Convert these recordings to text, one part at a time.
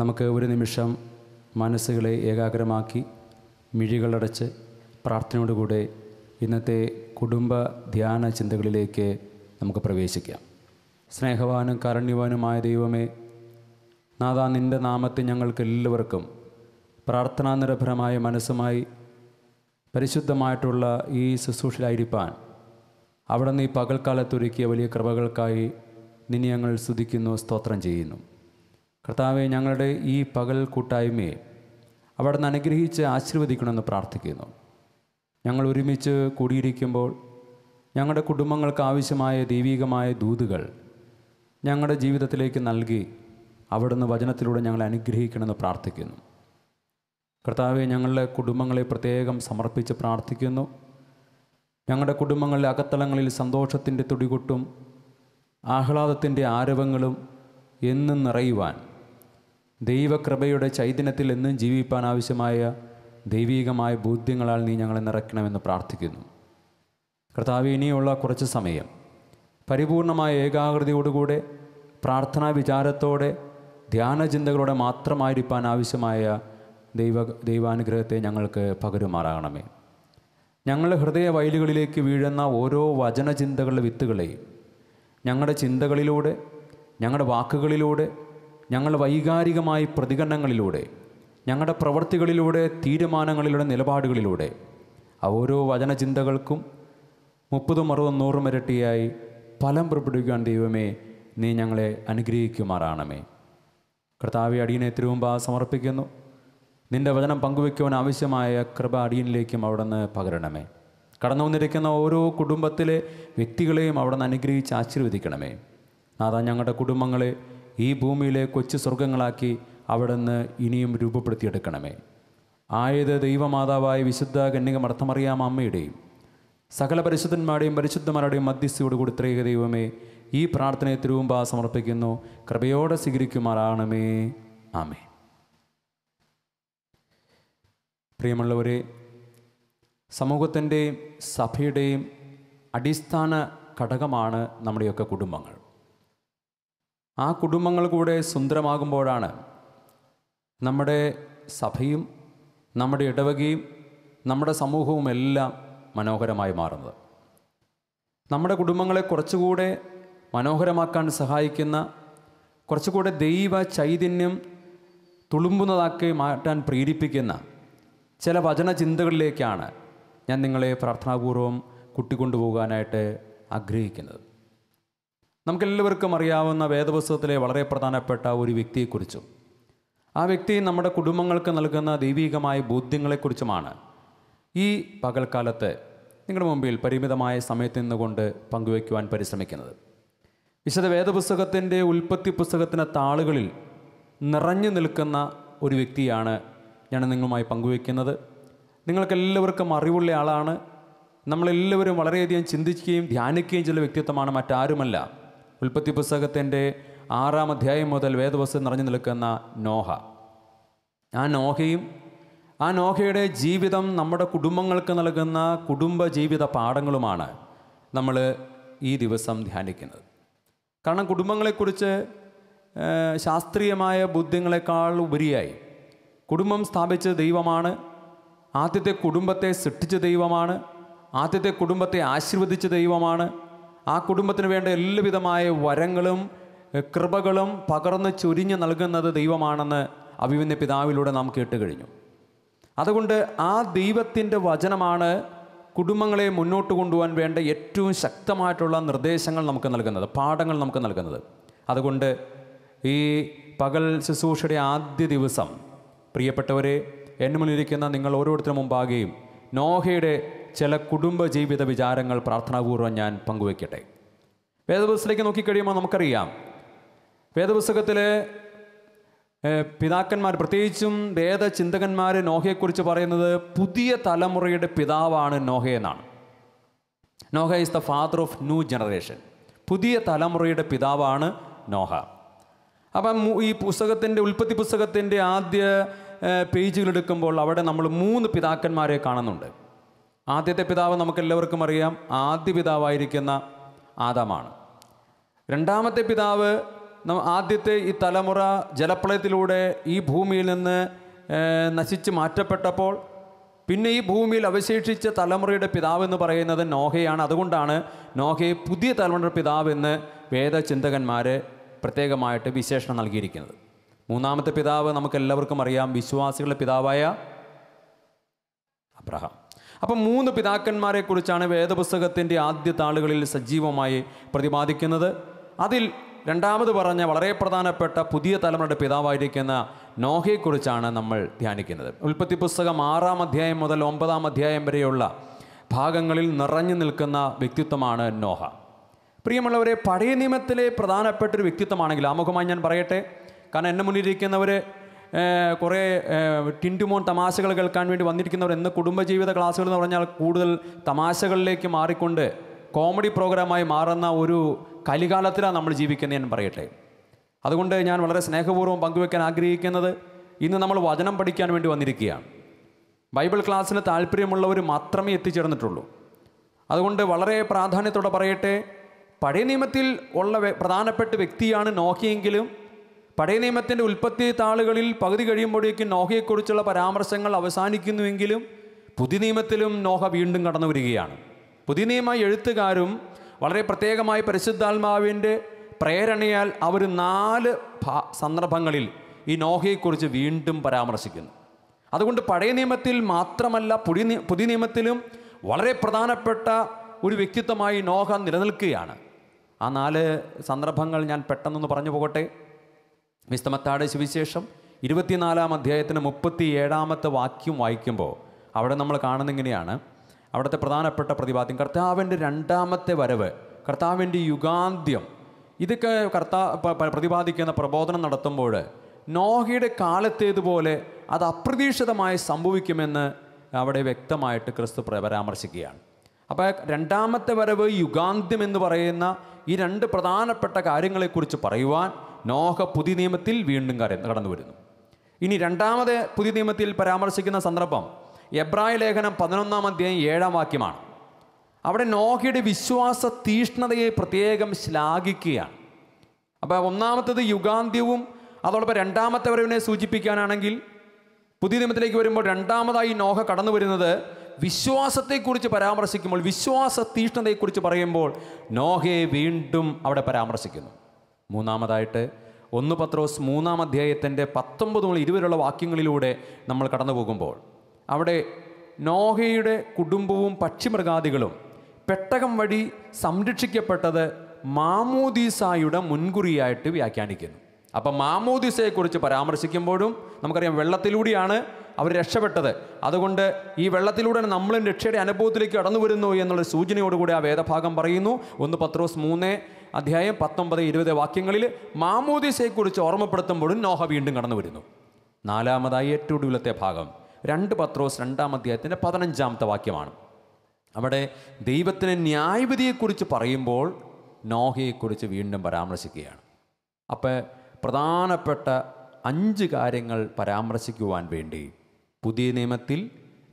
നമുക്ക് ഒരു നിമിഷം മനസ്സുകളെ ഏകാഗ്രമാക്കി മിഴികളടച്ച് പ്രാർത്ഥനയോടുകൂടെ ഇന്നത്തെ കുടുംബ ധ്യാന ചിന്തകളിലേക്ക് നമുക്ക് പ്രവേശിക്കാം സ്നേഹവാനും കാരുണ്യവാനുമായ ദൈവമേ നാഥാ നിൻ്റെ നാമത്തെ ഞങ്ങൾക്ക് എല്ലാവർക്കും പ്രാർത്ഥനാ നിരഭരമായ മനസ്സുമായി പരിശുദ്ധമായിട്ടുള്ള ഈ ശുശ്രൂഷയിലായിരിക്കാൻ അവിടെ ഈ പകൽക്കാലത്തൊരുക്കിയ വലിയ കൃപകൾക്കായി നിന്നെ ഞങ്ങൾ സ്തുതിക്കുന്നു സ്തോത്രം ചെയ്യുന്നു കർത്താവെ ഞങ്ങളുടെ ഈ പകൽ കൂട്ടായ്മയെ നിന്ന് അനുഗ്രഹിച്ച് ആശീർവദിക്കണമെന്ന് പ്രാർത്ഥിക്കുന്നു ഞങ്ങൾ ഒരുമിച്ച് കൂടിയിരിക്കുമ്പോൾ ഞങ്ങളുടെ കുടുംബങ്ങൾക്ക് ആവശ്യമായ ദൈവികമായ ദൂതുകൾ ഞങ്ങളുടെ ജീവിതത്തിലേക്ക് നൽകി അവിടുന്ന് വചനത്തിലൂടെ ഞങ്ങളെ അനുഗ്രഹിക്കണമെന്ന് പ്രാർത്ഥിക്കുന്നു കർത്താവെ ഞങ്ങളുടെ കുടുംബങ്ങളെ പ്രത്യേകം സമർപ്പിച്ച് പ്രാർത്ഥിക്കുന്നു ഞങ്ങളുടെ കുടുംബങ്ങളിലെ അകത്തളങ്ങളിൽ സന്തോഷത്തിൻ്റെ തുടികൊട്ടും ആഹ്ലാദത്തിൻ്റെ ആരവങ്ങളും എന്നും നിറയുവാൻ ദൈവകൃപയുടെ ചൈതന്യത്തിൽ എന്നും ജീവിപ്പാൻ ആവശ്യമായ ദൈവീകമായ ബോധ്യങ്ങളാൽ നീ ഞങ്ങളെ നിറയ്ക്കണമെന്ന് പ്രാർത്ഥിക്കുന്നു കർത്താവ് ഇനിയുള്ള കുറച്ച് സമയം പരിപൂർണമായ ഏകാഗ്രതയോടുകൂടെ പ്രാർത്ഥനാ വിചാരത്തോടെ ധ്യാനചിന്തകളോടെ മാത്രമായിരിക്കാൻ ആവശ്യമായ ദൈവ ദൈവാനുഗ്രഹത്തെ ഞങ്ങൾക്ക് പകരുമാറാകണമേ ഞങ്ങളുടെ ഹൃദയ വയലുകളിലേക്ക് വീഴുന്ന ഓരോ വചനചിന്തകളുടെ വിത്തുകളെയും ഞങ്ങളുടെ ചിന്തകളിലൂടെ ഞങ്ങളുടെ വാക്കുകളിലൂടെ ഞങ്ങൾ വൈകാരികമായ പ്രതികരണങ്ങളിലൂടെ ഞങ്ങളുടെ പ്രവൃത്തികളിലൂടെ തീരുമാനങ്ങളിലൂടെ നിലപാടുകളിലൂടെ ഓരോ വചനചിന്തകൾക്കും മുപ്പതും അറുപതും നൂറും ഇരട്ടിയായി ഫലം പുറപ്പെടുവിക്കാൻ ദൈവമേ നീ ഞങ്ങളെ അനുഗ്രഹിക്കുമാറാണമേ കർത്താവെ അടിയനെ തിരുവുമ്പ സമർപ്പിക്കുന്നു നിൻ്റെ വചനം പങ്കുവെക്കുവാൻ ആവശ്യമായ കൃപ അടിയനിലേക്കും അവിടുന്ന് പകരണമേ കടന്നു വന്നിരിക്കുന്ന ഓരോ കുടുംബത്തിലെ വ്യക്തികളെയും അവിടുന്ന് അനുഗ്രഹിച്ച് ആശീർവദിക്കണമേ നാഥ ഞങ്ങളുടെ കുടുംബങ്ങളെ ഈ ഭൂമിയിലെ കൊച്ചു സ്വർഗങ്ങളാക്കി അവിടുന്ന് ഇനിയും രൂപപ്പെടുത്തിയെടുക്കണമേ ആയത് ദൈവമാതാവായ വിശുദ്ധ കന്യക മർത്തമറിയാം അമ്മയുടെയും സകല പരിശുദ്ധന്മാരുടെയും പരിശുദ്ധന്മാരുടെയും കൂടി ത്രേക ദൈവമേ ഈ പ്രാർത്ഥനയെ തിരുവുമ്പ സമർപ്പിക്കുന്നു കൃപയോടെ സ്വീകരിക്കുമാറാണമേ ആമേ പ്രിയമുള്ളവരെ സമൂഹത്തിൻ്റെയും സഭയുടെയും അടിസ്ഥാന ഘടകമാണ് നമ്മുടെയൊക്കെ കുടുംബങ്ങൾ ആ കുടുംബങ്ങൾ കൂടെ സുന്ദരമാകുമ്പോഴാണ് നമ്മുടെ സഭയും നമ്മുടെ ഇടവകയും നമ്മുടെ സമൂഹവും എല്ലാം മനോഹരമായി മാറുന്നത് നമ്മുടെ കുടുംബങ്ങളെ കുറച്ചുകൂടെ മനോഹരമാക്കാൻ സഹായിക്കുന്ന കുറച്ചുകൂടെ ദൈവ ചൈതന്യം തുളുമ്പുന്നതാക്കി മാറ്റാൻ പ്രേരിപ്പിക്കുന്ന ചില വചന ചിന്തകളിലേക്കാണ് ഞാൻ നിങ്ങളെ പ്രാർത്ഥനാപൂർവം കുട്ടിക്കൊണ്ടുപോകാനായിട്ട് ആഗ്രഹിക്കുന്നത് നമുക്കെല്ലാവർക്കും അറിയാവുന്ന വേദപുസ്തകത്തിലെ വളരെ പ്രധാനപ്പെട്ട ഒരു വ്യക്തിയെക്കുറിച്ചും ആ വ്യക്തി നമ്മുടെ കുടുംബങ്ങൾക്ക് നൽകുന്ന ദൈവികമായ ബോധ്യങ്ങളെക്കുറിച്ചുമാണ് ഈ പകൽക്കാലത്ത് നിങ്ങളുടെ മുമ്പിൽ പരിമിതമായ സമയത്ത് നിന്നുകൊണ്ട് പങ്കുവയ്ക്കുവാൻ പരിശ്രമിക്കുന്നത് വിശദ വേദപുസ്തകത്തിൻ്റെ ഉൽപ്പത്തി പുസ്തകത്തിൻ്റെ താളുകളിൽ നിറഞ്ഞു നിൽക്കുന്ന ഒരു വ്യക്തിയാണ് ഞാൻ നിങ്ങളുമായി പങ്കുവയ്ക്കുന്നത് നിങ്ങൾക്കെല്ലാവർക്കും അറിവുള്ള ആളാണ് നമ്മളെല്ലാവരും വളരെയധികം ചിന്തിക്കുകയും ധ്യാനിക്കുകയും ചെയ്യുന്ന വ്യക്തിത്വമാണ് മറ്റാരുമല്ല ഉൽപ്പത്തി പുസ്തകത്തിൻ്റെ ആറാം അധ്യായം മുതൽ വേദവസ്തു നിറഞ്ഞു നിൽക്കുന്ന നോഹ ആ നോഹയും ആ നോഹയുടെ ജീവിതം നമ്മുടെ കുടുംബങ്ങൾക്ക് നൽകുന്ന കുടുംബ ജീവിത പാഠങ്ങളുമാണ് നമ്മൾ ഈ ദിവസം ധ്യാനിക്കുന്നത് കാരണം കുടുംബങ്ങളെക്കുറിച്ച് ശാസ്ത്രീയമായ ബുദ്ധ്യങ്ങളെക്കാൾ ഉപരിയായി കുടുംബം സ്ഥാപിച്ച ദൈവമാണ് ആദ്യത്തെ കുടുംബത്തെ സൃഷ്ടിച്ച ദൈവമാണ് ആദ്യത്തെ കുടുംബത്തെ ആശീർവദിച്ച ദൈവമാണ് ആ കുടുംബത്തിന് വേണ്ട എല്ലാവിധമായ വരങ്ങളും കൃപകളും പകർന്ന് ചൊരിഞ്ഞ് നൽകുന്നത് ദൈവമാണെന്ന് അഭിമന്യ പിതാവിലൂടെ നാം കേട്ട് കഴിഞ്ഞു അതുകൊണ്ട് ആ ദൈവത്തിൻ്റെ വചനമാണ് കുടുംബങ്ങളെ മുന്നോട്ട് കൊണ്ടുപോകാൻ വേണ്ട ഏറ്റവും ശക്തമായിട്ടുള്ള നിർദ്ദേശങ്ങൾ നമുക്ക് നൽകുന്നത് പാഠങ്ങൾ നമുക്ക് നൽകുന്നത് അതുകൊണ്ട് ഈ പകൽ ശുശ്രൂഷയുടെ ആദ്യ ദിവസം പ്രിയപ്പെട്ടവരെ എന്നുമുന്നിരിക്കുന്ന നിങ്ങൾ ഓരോരുത്തരും മുമ്പാകെയും നോഹയുടെ ചില കുടുംബ ജീവിത വിചാരങ്ങൾ പ്രാർത്ഥനാപൂർവ്വം ഞാൻ പങ്കുവയ്ക്കട്ടെ വേദപുസ്തകത്തിലേക്ക് നോക്കിക്കഴിയുമ്പോൾ നമുക്കറിയാം വേദപുസ്തകത്തിലെ പിതാക്കന്മാർ പ്രത്യേകിച്ചും വേദചിന്തകന്മാർ നോഹയെക്കുറിച്ച് പറയുന്നത് പുതിയ തലമുറയുടെ പിതാവാണ് നോഹ എന്നാണ് Noah is the father of new generation പുതിയ തലമുറയുടെ പിതാവാണ് നോഹ അപ്പം ഈ പുസ്തകത്തിൻ്റെ ഉൽപ്പത്തി പുസ്തകത്തിൻ്റെ ആദ്യ പേജുകൾ എടുക്കുമ്പോൾ അവിടെ നമ്മൾ മൂന്ന് പിതാക്കന്മാരെ കാണുന്നുണ്ട് ആദ്യത്തെ പിതാവ് നമുക്കെല്ലാവർക്കും അറിയാം ആദ്യ പിതാവായിരിക്കുന്ന ആദാമാണ് രണ്ടാമത്തെ പിതാവ് ആദ്യത്തെ ഈ തലമുറ ജലപ്രളയത്തിലൂടെ ഈ ഭൂമിയിൽ നിന്ന് നശിച്ച് മാറ്റപ്പെട്ടപ്പോൾ പിന്നെ ഈ ഭൂമിയിൽ അവശേഷിച്ച തലമുറയുടെ പിതാവ് എന്ന് പറയുന്നത് നോഹയാണ് അതുകൊണ്ടാണ് നോഹയെ പുതിയ തലമുറയുടെ പിതാവ് എന്ന് വേദചിന്തകന്മാർ പ്രത്യേകമായിട്ട് വിശേഷണം നൽകിയിരിക്കുന്നത് മൂന്നാമത്തെ പിതാവ് നമുക്കെല്ലാവർക്കും അറിയാം വിശ്വാസികളുടെ പിതാവായ അബ്രഹാം അപ്പം മൂന്ന് പിതാക്കന്മാരെക്കുറിച്ചാണ് വേദപുസ്തകത്തിൻ്റെ ആദ്യ താളുകളിൽ സജീവമായി പ്രതിപാദിക്കുന്നത് അതിൽ രണ്ടാമത് പറഞ്ഞ വളരെ പ്രധാനപ്പെട്ട പുതിയ തലമുറയുടെ പിതാവായിരിക്കുന്ന നോഹയെക്കുറിച്ചാണ് നമ്മൾ ധ്യാനിക്കുന്നത് ഉൽപ്പത്തി പുസ്തകം ആറാം അധ്യായം മുതൽ ഒമ്പതാം അധ്യായം വരെയുള്ള ഭാഗങ്ങളിൽ നിറഞ്ഞു നിൽക്കുന്ന വ്യക്തിത്വമാണ് നോഹ പ്രിയമുള്ളവരെ പഴയ നിയമത്തിലെ പ്രധാനപ്പെട്ട ഒരു വ്യക്തിത്വമാണെങ്കിൽ ആമുഖമായി ഞാൻ പറയട്ടെ കാരണം എന്നെ മുന്നിലിരിക്കുന്നവർ കുറേ ടിൻറ്റുമോൻ തമാശകൾ കേൾക്കാൻ വേണ്ടി വന്നിരിക്കുന്നവർ എന്ന് കുടുംബജീവിത ക്ലാസ്സുകൾ എന്ന് പറഞ്ഞാൽ കൂടുതൽ തമാശകളിലേക്ക് മാറിക്കൊണ്ട് കോമഡി പ്രോഗ്രാമായി മാറുന്ന ഒരു കലികാലത്തിലാണ് നമ്മൾ ജീവിക്കുന്നത് ഞാൻ പറയട്ടെ അതുകൊണ്ട് ഞാൻ വളരെ സ്നേഹപൂർവ്വം പങ്കുവെക്കാൻ ആഗ്രഹിക്കുന്നത് ഇന്ന് നമ്മൾ വചനം പഠിക്കാൻ വേണ്ടി വന്നിരിക്കുകയാണ് ബൈബിൾ ക്ലാസ്സിന് താല്പര്യമുള്ളവർ മാത്രമേ എത്തിച്ചേർന്നിട്ടുള്ളൂ അതുകൊണ്ട് വളരെ പ്രാധാന്യത്തോടെ പറയട്ടെ പഴയ നിയമത്തിൽ ഉള്ള പ്രധാനപ്പെട്ട വ്യക്തിയാണ് നോക്കിയെങ്കിലും പഴയ നിയമത്തിൻ്റെ ഉൽപ്പത്തി താളുകളിൽ പകുതി കഴിയുമ്പോഴേക്കും നോഹയെക്കുറിച്ചുള്ള പരാമർശങ്ങൾ അവസാനിക്കുന്നുവെങ്കിലും പുതിയ നിയമത്തിലും നോഹ വീണ്ടും കടന്നു വരികയാണ് പുതിയ നിയമ എഴുത്തുകാരും വളരെ പ്രത്യേകമായി പരിശുദ്ധാത്മാവിൻ്റെ പ്രേരണയാൽ അവർ നാല് സന്ദർഭങ്ങളിൽ ഈ നോഹയെക്കുറിച്ച് വീണ്ടും പരാമർശിക്കുന്നു അതുകൊണ്ട് പഴയ നിയമത്തിൽ മാത്രമല്ല പുതിയ പുതിയ നിയമത്തിലും വളരെ പ്രധാനപ്പെട്ട ഒരു വ്യക്തിത്വമായി നോഹ നിലനിൽക്കുകയാണ് ആ നാല് സന്ദർഭങ്ങൾ ഞാൻ പെട്ടെന്നൊന്ന് പറഞ്ഞു പോകട്ടെ വിസ്തമത്താട് സുവിശേഷം ഇരുപത്തിനാലാം അധ്യായത്തിന് മുപ്പത്തി ഏഴാമത്തെ വാക്യം വായിക്കുമ്പോൾ അവിടെ നമ്മൾ കാണുന്ന ഇങ്ങനെയാണ് അവിടുത്തെ പ്രധാനപ്പെട്ട പ്രതിപാദ്യം കർത്താവിൻ്റെ രണ്ടാമത്തെ വരവ് കർത്താവിൻ്റെ യുഗാന്ത്യം ഇതൊക്കെ കർത്താ പ്രതിപാദിക്കുന്ന പ്രബോധനം നടത്തുമ്പോൾ നോഹയുടെ കാലത്തേതുപോലെ അത് അപ്രതീക്ഷിതമായി സംഭവിക്കുമെന്ന് അവിടെ വ്യക്തമായിട്ട് ക്രിസ്തു പരാമർശിക്കുകയാണ് അപ്പോൾ രണ്ടാമത്തെ വരവ് യുഗാന്ത്യം എന്ന് പറയുന്ന ഈ രണ്ട് പ്രധാനപ്പെട്ട കാര്യങ്ങളെക്കുറിച്ച് പറയുവാൻ നോഹ പുതിയ നിയമത്തിൽ വീണ്ടും കാര്യം കടന്നു വരുന്നു ഇനി രണ്ടാമത് പുതിയ നിയമത്തിൽ പരാമർശിക്കുന്ന സന്ദർഭം എബ്രായ ലേഖനം പതിനൊന്നാം അധ്യായം ഏഴാം വാക്യമാണ് അവിടെ നോഹയുടെ വിശ്വാസ തീഷ്ണതയെ പ്രത്യേകം ശ്ലാഘിക്കുകയാണ് അപ്പോൾ ഒന്നാമത്തത് യുഗാന്ത്യവും അതോടൊപ്പം രണ്ടാമത്തെ വരവിനെ സൂചിപ്പിക്കാനാണെങ്കിൽ പുതിയ നിയമത്തിലേക്ക് വരുമ്പോൾ രണ്ടാമതായി നോഹ കടന്നു വരുന്നത് വിശ്വാസത്തെക്കുറിച്ച് പരാമർശിക്കുമ്പോൾ വിശ്വാസ തീഷ്ണതയെക്കുറിച്ച് പറയുമ്പോൾ നോഹയെ വീണ്ടും അവിടെ പരാമർശിക്കുന്നു മൂന്നാമതായിട്ട് ഒന്ന് പത്രോസ് മൂന്നാം അധ്യായത്തിൻ്റെ പത്തൊമ്പത് മുതൽ ഇരുവരുള്ള വാക്യങ്ങളിലൂടെ നമ്മൾ കടന്നു പോകുമ്പോൾ അവിടെ നോഹയുടെ കുടുംബവും പക്ഷിമൃഗാദികളും പെട്ടകം വഴി സംരക്ഷിക്കപ്പെട്ടത് മാമൂദീസായുടെ മുൻകുറിയായിട്ട് വ്യാഖ്യാനിക്കുന്നു അപ്പം മാമൂദീസയെക്കുറിച്ച് പരാമർശിക്കുമ്പോഴും നമുക്കറിയാം വെള്ളത്തിലൂടെയാണ് അവർ രക്ഷപ്പെട്ടത് അതുകൊണ്ട് ഈ വെള്ളത്തിലൂടെ നമ്മളും രക്ഷയുടെ അനുഭവത്തിലേക്ക് കടന്നു വരുന്നു എന്നുള്ള സൂചനയോടുകൂടി ആ വേദഭാഗം പറയുന്നു ഒന്ന് പത്രോസ് മൂന്നേ അധ്യായം പത്തൊമ്പത് ഇരുപത് വാക്യങ്ങളിൽ മാമോദിസയെക്കുറിച്ച് ഓർമ്മപ്പെടുത്തുമ്പോഴും നോഹ വീണ്ടും കടന്നു വരുന്നു നാലാമതായി ഏറ്റവും ഒടുവിലത്തെ ഭാഗം രണ്ട് പത്രോസ് രണ്ടാം അധ്യായത്തിൻ്റെ പതിനഞ്ചാമത്തെ വാക്യമാണ് അവിടെ ദൈവത്തിന് ന്യായവിധിയെക്കുറിച്ച് പറയുമ്പോൾ നോഹയെക്കുറിച്ച് വീണ്ടും പരാമർശിക്കുകയാണ് അപ്പോൾ പ്രധാനപ്പെട്ട അഞ്ച് കാര്യങ്ങൾ പരാമർശിക്കുവാൻ വേണ്ടി പുതിയ നിയമത്തിൽ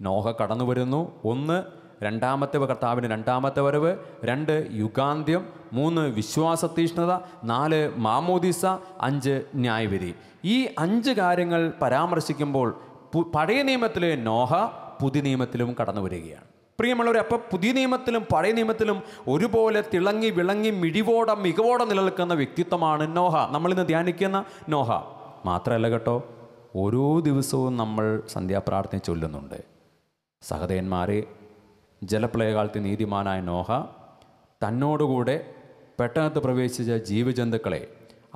നോഹ കടന്നു വരുന്നു ഒന്ന് രണ്ടാമത്തെ കർത്താവിൻ്റെ രണ്ടാമത്തെ വരവ് രണ്ട് യുഗാന്ത്യം മൂന്ന് വിശ്വാസ തീഷ്ണത നാല് മാമോദിസ അഞ്ച് ന്യായവിധി ഈ അഞ്ച് കാര്യങ്ങൾ പരാമർശിക്കുമ്പോൾ പഴയ നിയമത്തിലെ നോഹ പുതിയ നിയമത്തിലും കടന്നു വരികയാണ് പ്രിയമുള്ളവർ അപ്പം പുതിയ നിയമത്തിലും പഴയ നിയമത്തിലും ഒരുപോലെ തിളങ്ങി വിളങ്ങി മിഴിവോടെ മികവോടെ നിലനിൽക്കുന്ന വ്യക്തിത്വമാണ് നോഹ നമ്മളിന്ന് ധ്യാനിക്കുന്ന നോഹ മാത്രമല്ല കേട്ടോ ഓരോ ദിവസവും നമ്മൾ സന്ധ്യാപ്രാർത്ഥന ചൊല്ലുന്നുണ്ട് സഹതയന്മാരെ ജലപ്രളയകാലത്ത് നീതിമാനായ നോഹ തന്നോടുകൂടെ പെട്ടകത്ത് പ്രവേശിച്ച ജീവജന്തുക്കളെ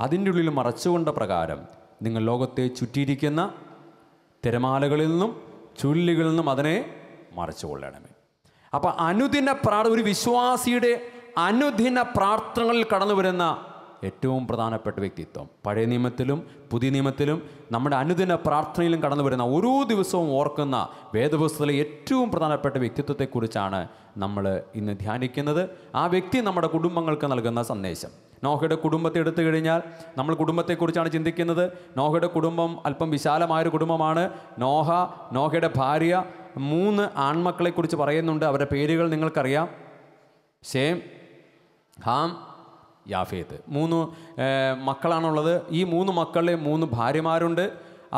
അതിൻ്റെ ഉള്ളിൽ മറച്ചുകൊണ്ട പ്രകാരം നിങ്ങൾ ലോകത്തെ ചുറ്റിയിരിക്കുന്ന തിരമാലകളിൽ നിന്നും ചുല്ലികളിൽ നിന്നും അതിനെ മറച്ചുകൊള്ളണമേ അപ്പോൾ അനുദിന പ്രാർത്ഥ ഒരു വിശ്വാസിയുടെ അനുദിന പ്രാർത്ഥനകളിൽ കടന്നു വരുന്ന ഏറ്റവും പ്രധാനപ്പെട്ട വ്യക്തിത്വം പഴയ നിയമത്തിലും പുതിയ നിയമത്തിലും നമ്മുടെ അനുദിന പ്രാർത്ഥനയിലും കടന്നു വരുന്ന ഓരോ ദിവസവും ഓർക്കുന്ന വേദപുസ്തകത്തിലെ ഏറ്റവും പ്രധാനപ്പെട്ട വ്യക്തിത്വത്തെക്കുറിച്ചാണ് നമ്മൾ ഇന്ന് ധ്യാനിക്കുന്നത് ആ വ്യക്തി നമ്മുടെ കുടുംബങ്ങൾക്ക് നൽകുന്ന സന്ദേശം നോഹയുടെ കുടുംബത്തെ എടുത്തു കഴിഞ്ഞാൽ നമ്മൾ കുടുംബത്തെക്കുറിച്ചാണ് ചിന്തിക്കുന്നത് നോഹയുടെ കുടുംബം അല്പം വിശാലമായൊരു കുടുംബമാണ് നോഹ നോഹയുടെ ഭാര്യ മൂന്ന് ആൺമക്കളെക്കുറിച്ച് പറയുന്നുണ്ട് അവരുടെ പേരുകൾ നിങ്ങൾക്കറിയാം ഷേം ഹാം യാഫേത്ത് മൂന്ന് മക്കളാണുള്ളത് ഈ മൂന്ന് മക്കളിൽ മൂന്ന് ഭാര്യമാരുണ്ട്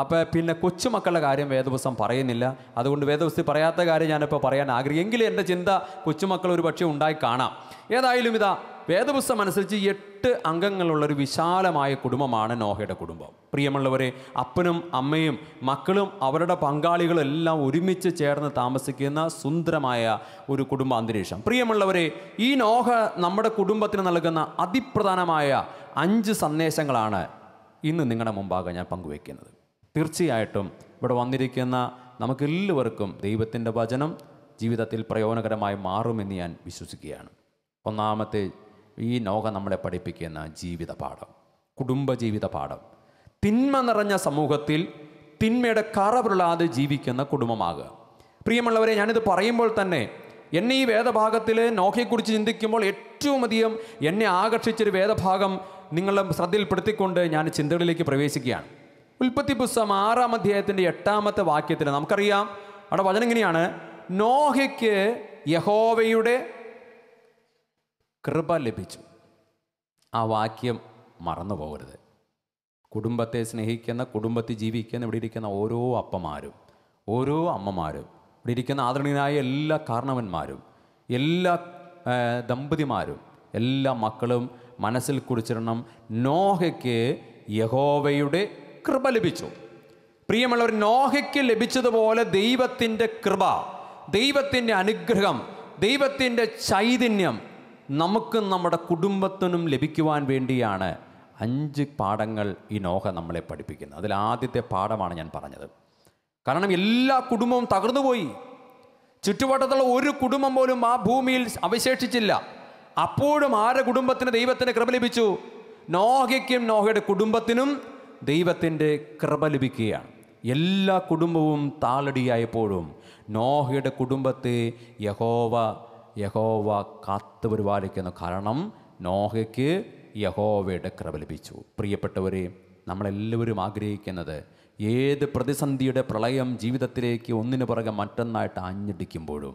അപ്പോൾ പിന്നെ കൊച്ചുമക്കളുടെ കാര്യം വേദപുസ്തം പറയുന്നില്ല അതുകൊണ്ട് വേദപുസ്തി പറയാത്ത കാര്യം ഞാനിപ്പോൾ പറയാൻ ആഗ്രഹിക്കും എങ്കിലും എൻ്റെ ചിന്ത കൊച്ചുമക്കൾ ഒരു പക്ഷേ ഉണ്ടായി കാണാം ഏതായാലും ഇതാ വേദപുസ്തകം അനുസരിച്ച് എട്ട് അംഗങ്ങളുള്ള ഒരു വിശാലമായ കുടുംബമാണ് നോഹയുടെ കുടുംബം പ്രിയമുള്ളവരെ അപ്പനും അമ്മയും മക്കളും അവരുടെ പങ്കാളികളെല്ലാം ഒരുമിച്ച് ചേർന്ന് താമസിക്കുന്ന സുന്ദരമായ ഒരു കുടുംബാന്തരീക്ഷം പ്രിയമുള്ളവരെ ഈ നോഹ നമ്മുടെ കുടുംബത്തിന് നൽകുന്ന അതിപ്രധാനമായ അഞ്ച് സന്ദേശങ്ങളാണ് ഇന്ന് നിങ്ങളുടെ മുമ്പാകെ ഞാൻ പങ്കുവയ്ക്കുന്നത് തീർച്ചയായിട്ടും ഇവിടെ വന്നിരിക്കുന്ന നമുക്കെല്ലാവർക്കും ദൈവത്തിൻ്റെ വചനം ജീവിതത്തിൽ പ്രയോജനകരമായി മാറുമെന്ന് ഞാൻ വിശ്വസിക്കുകയാണ് ഒന്നാമത്തെ ഈ നോക നമ്മളെ പഠിപ്പിക്കുന്ന ജീവിത പാഠം കുടുംബജീവിത പാഠം തിന്മ നിറഞ്ഞ സമൂഹത്തിൽ തിന്മയുടെ കറവുള്ളാതെ ജീവിക്കുന്ന കുടുംബമാകുക പ്രിയമുള്ളവരെ ഞാനിത് പറയുമ്പോൾ തന്നെ എന്നെ ഈ വേദഭാഗത്തിൽ നോക്കയെക്കുറിച്ച് ചിന്തിക്കുമ്പോൾ ഏറ്റവും അധികം എന്നെ ആകർഷിച്ചൊരു വേദഭാഗം നിങ്ങളുടെ ശ്രദ്ധയിൽപ്പെടുത്തിക്കൊണ്ട് ഞാൻ ചിന്തകളിലേക്ക് പ്രവേശിക്കുകയാണ് ഉൽപ്പത്തി പുസ്തകം ആറാം അധ്യായത്തിൻ്റെ എട്ടാമത്തെ വാക്യത്തിൽ നമുക്കറിയാം അവിടെ വചനം ഇങ്ങനെയാണ് നോഹയ്ക്ക് യഹോവയുടെ കൃപ ലഭിച്ചു ആ വാക്യം മറന്നു പോകരുത് കുടുംബത്തെ സ്നേഹിക്കുന്ന കുടുംബത്തിൽ ജീവിക്കുന്ന ഇവിടെ ഇരിക്കുന്ന ഓരോ അപ്പമാരും ഓരോ അമ്മമാരും ഇവിടെ ഇരിക്കുന്ന ആദരണീയനായ എല്ലാ കാരണവന്മാരും എല്ലാ ദമ്പതിമാരും എല്ലാ മക്കളും മനസ്സിൽ കുറിച്ചിടണം നോഹയ്ക്ക് യഹോവയുടെ കൃപ ലഭിച്ചു പ്രിയമുള്ളവർ നോഹയ്ക്ക് ലഭിച്ചതുപോലെ ദൈവത്തിൻ്റെ കൃപ ദൈവത്തിൻ്റെ അനുഗ്രഹം ദൈവത്തിൻ്റെ ചൈതന്യം നമുക്കും നമ്മുടെ കുടുംബത്തിനും ലഭിക്കുവാൻ വേണ്ടിയാണ് അഞ്ച് പാഠങ്ങൾ ഈ നോഹ നമ്മളെ പഠിപ്പിക്കുന്നത് അതിൽ ആദ്യത്തെ പാഠമാണ് ഞാൻ പറഞ്ഞത് കാരണം എല്ലാ കുടുംബവും തകർന്നുപോയി ചുറ്റുവട്ടത്തുള്ള ഒരു കുടുംബം പോലും ആ ഭൂമിയിൽ അവശേഷിച്ചില്ല അപ്പോഴും ആരുടെ കുടുംബത്തിന് ദൈവത്തിൻ്റെ കൃപ ലഭിച്ചു നോഹയ്ക്കും നോഹയുടെ കുടുംബത്തിനും ദൈവത്തിൻ്റെ കൃപ ലഭിക്കുകയാണ് എല്ലാ കുടുംബവും താളടിയായപ്പോഴും നോഹയുടെ കുടുംബത്തെ യഹോവ യഹോവ കാത്തു പരിപാലിക്കുന്നു കാരണം നോഹയ്ക്ക് യഹോവയുടെ കൃപ ലഭിച്ചു പ്രിയപ്പെട്ടവരെ നമ്മളെല്ലാവരും ആഗ്രഹിക്കുന്നത് ഏത് പ്രതിസന്ധിയുടെ പ്രളയം ജീവിതത്തിലേക്ക് ഒന്നിന് പുറകെ മറ്റൊന്നായിട്ട് ആഞ്ഞടിക്കുമ്പോഴും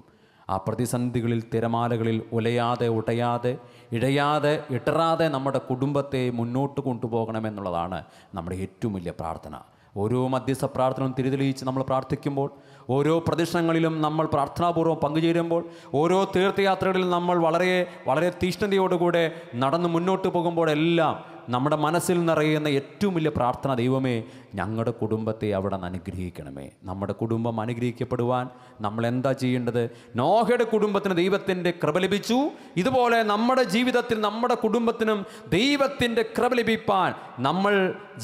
ആ പ്രതിസന്ധികളിൽ തിരമാലകളിൽ ഉലയാതെ ഉടയാതെ ഇഴയാതെ ഇട്ടറാതെ നമ്മുടെ കുടുംബത്തെ മുന്നോട്ട് കൊണ്ടുപോകണമെന്നുള്ളതാണ് നമ്മുടെ ഏറ്റവും വലിയ പ്രാർത്ഥന ഓരോ മധ്യസ്ഥ പ്രാർത്ഥനയും തിരിതെളിയിച്ച് നമ്മൾ പ്രാർത്ഥിക്കുമ്പോൾ ഓരോ പ്രദക്ഷിണങ്ങളിലും നമ്മൾ പ്രാർത്ഥനാപൂർവ്വം പങ്കുചേരുമ്പോൾ ഓരോ തീർത്ഥയാത്രകളിലും നമ്മൾ വളരെ വളരെ തീഷ്ണതയോടുകൂടെ നടന്ന് മുന്നോട്ട് പോകുമ്പോഴെല്ലാം നമ്മുടെ മനസ്സിൽ നിറയുന്ന ഏറ്റവും വലിയ പ്രാർത്ഥന ദൈവമേ ഞങ്ങളുടെ കുടുംബത്തെ അവിടെ നിന്ന് അനുഗ്രഹിക്കണമേ നമ്മുടെ കുടുംബം അനുഗ്രഹിക്കപ്പെടുവാൻ നമ്മൾ എന്താ ചെയ്യേണ്ടത് നോഹയുടെ കുടുംബത്തിന് ദൈവത്തിൻ്റെ കൃപ ലഭിച്ചു ഇതുപോലെ നമ്മുടെ ജീവിതത്തിൽ നമ്മുടെ കുടുംബത്തിനും ദൈവത്തിൻ്റെ കൃപ ലഭിപ്പാൻ നമ്മൾ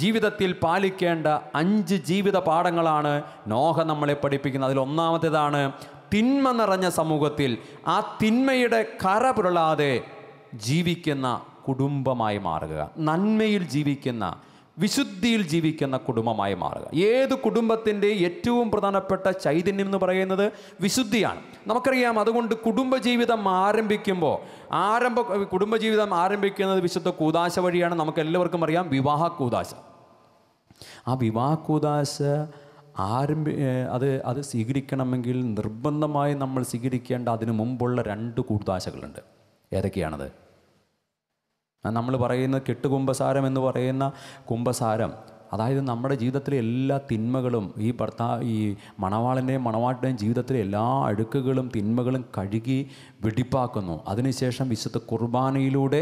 ജീവിതത്തിൽ പാലിക്കേണ്ട അഞ്ച് ജീവിത പാഠങ്ങളാണ് നോഹ നമ്മളെ പഠിപ്പിക്കുന്നത് അതിൽ ഒന്നാമത്തേതാണ് തിന്മ നിറഞ്ഞ സമൂഹത്തിൽ ആ തിന്മയുടെ കറ പുരളാതെ ജീവിക്കുന്ന കുടുംബമായി മാറുക നന്മയിൽ ജീവിക്കുന്ന വിശുദ്ധിയിൽ ജീവിക്കുന്ന കുടുംബമായി മാറുക ഏത് കുടുംബത്തിൻ്റെ ഏറ്റവും പ്രധാനപ്പെട്ട ചൈതന്യം എന്ന് പറയുന്നത് വിശുദ്ധിയാണ് നമുക്കറിയാം അതുകൊണ്ട് കുടുംബജീവിതം ആരംഭിക്കുമ്പോൾ ആരംഭ കുടുംബജീവിതം ആരംഭിക്കുന്നത് വിശുദ്ധ കൂതാശ വഴിയാണ് നമുക്ക് എല്ലാവർക്കും അറിയാം വിവാഹ കൂതാശ ആ വിവാഹ കൂതാശ ആരംഭി അത് അത് സ്വീകരിക്കണമെങ്കിൽ നിർബന്ധമായി നമ്മൾ സ്വീകരിക്കേണ്ട അതിനു മുമ്പുള്ള രണ്ട് കൂതാശകളുണ്ട് ഏതൊക്കെയാണത് നമ്മൾ പറയുന്ന കെട്ടുകുംഭസാരം എന്ന് പറയുന്ന കുംഭസാരം അതായത് നമ്മുടെ ജീവിതത്തിലെ എല്ലാ തിന്മകളും ഈ ഭർത്താ ഈ മണവാളൻ്റെയും മണവാട്ടിൻ്റെയും ജീവിതത്തിലെ എല്ലാ അഴുക്കുകളും തിന്മകളും കഴുകി വെടിപ്പാക്കുന്നു അതിനുശേഷം വിശുദ്ധ കുർബാനയിലൂടെ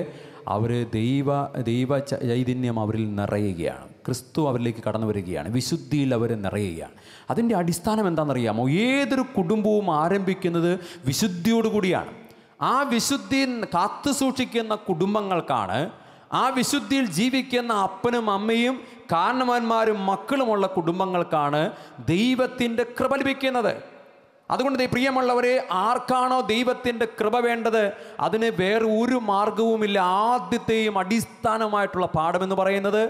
അവർ ദൈവ ദൈവ ചൈതന്യം അവരിൽ നിറയുകയാണ് ക്രിസ്തു അവരിലേക്ക് കടന്നു വരികയാണ് വിശുദ്ധിയിൽ അവർ നിറയുകയാണ് അതിൻ്റെ അടിസ്ഥാനം എന്താണെന്നറിയാമോ ഏതൊരു കുടുംബവും ആരംഭിക്കുന്നത് വിശുദ്ധിയോടുകൂടിയാണ് ആ വിശുദ്ധി കാത്തു സൂക്ഷിക്കുന്ന കുടുംബങ്ങൾക്കാണ് ആ വിശുദ്ധിയിൽ ജീവിക്കുന്ന അപ്പനും അമ്മയും കാരണവന്മാരും മക്കളുമുള്ള കുടുംബങ്ങൾക്കാണ് ദൈവത്തിൻ്റെ കൃപ ലഭിക്കുന്നത് അതുകൊണ്ട് പ്രിയമുള്ളവരെ ആർക്കാണോ ദൈവത്തിൻ്റെ കൃപ വേണ്ടത് അതിന് വേറെ ഒരു മാർഗവുമില്ല ആദ്യത്തെയും അടിസ്ഥാനമായിട്ടുള്ള പാഠമെന്ന് പറയുന്നത്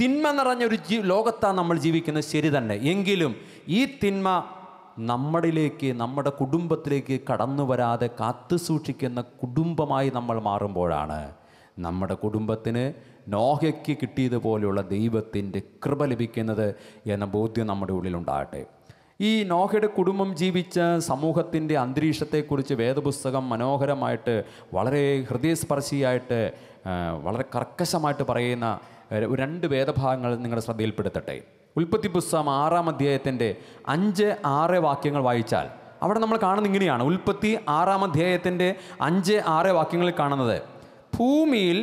തിന്മ നിറഞ്ഞ ഒരു ലോകത്താണ് നമ്മൾ ജീവിക്കുന്നത് ശരി തന്നെ എങ്കിലും ഈ തിന്മ നമ്മളിലേക്ക് നമ്മുടെ കുടുംബത്തിലേക്ക് കടന്നു വരാതെ കാത്തു സൂക്ഷിക്കുന്ന കുടുംബമായി നമ്മൾ മാറുമ്പോഴാണ് നമ്മുടെ കുടുംബത്തിന് നോഹയ്ക്ക് കിട്ടിയതുപോലെയുള്ള ദൈവത്തിൻ്റെ കൃപ ലഭിക്കുന്നത് എന്ന ബോധ്യം നമ്മുടെ ഉള്ളിലുണ്ടാകട്ടെ ഈ നോഹയുടെ കുടുംബം ജീവിച്ച സമൂഹത്തിൻ്റെ അന്തരീക്ഷത്തെക്കുറിച്ച് വേദപുസ്തകം മനോഹരമായിട്ട് വളരെ ഹൃദയസ്പർശിയായിട്ട് വളരെ കർക്കശമായിട്ട് പറയുന്ന രണ്ട് വേദഭാഗങ്ങൾ നിങ്ങളുടെ ശ്രദ്ധയിൽപ്പെടുത്തട്ടെ ഉൽപ്പത്തി പുസ്തകം ആറാം അധ്യായത്തിൻ്റെ അഞ്ച് ആറ് വാക്യങ്ങൾ വായിച്ചാൽ അവിടെ നമ്മൾ കാണുന്നത് ഇങ്ങനെയാണ് ഉൽപ്പത്തി ആറാം അധ്യായത്തിൻ്റെ അഞ്ച് ആറ് വാക്യങ്ങളിൽ കാണുന്നത് ഭൂമിയിൽ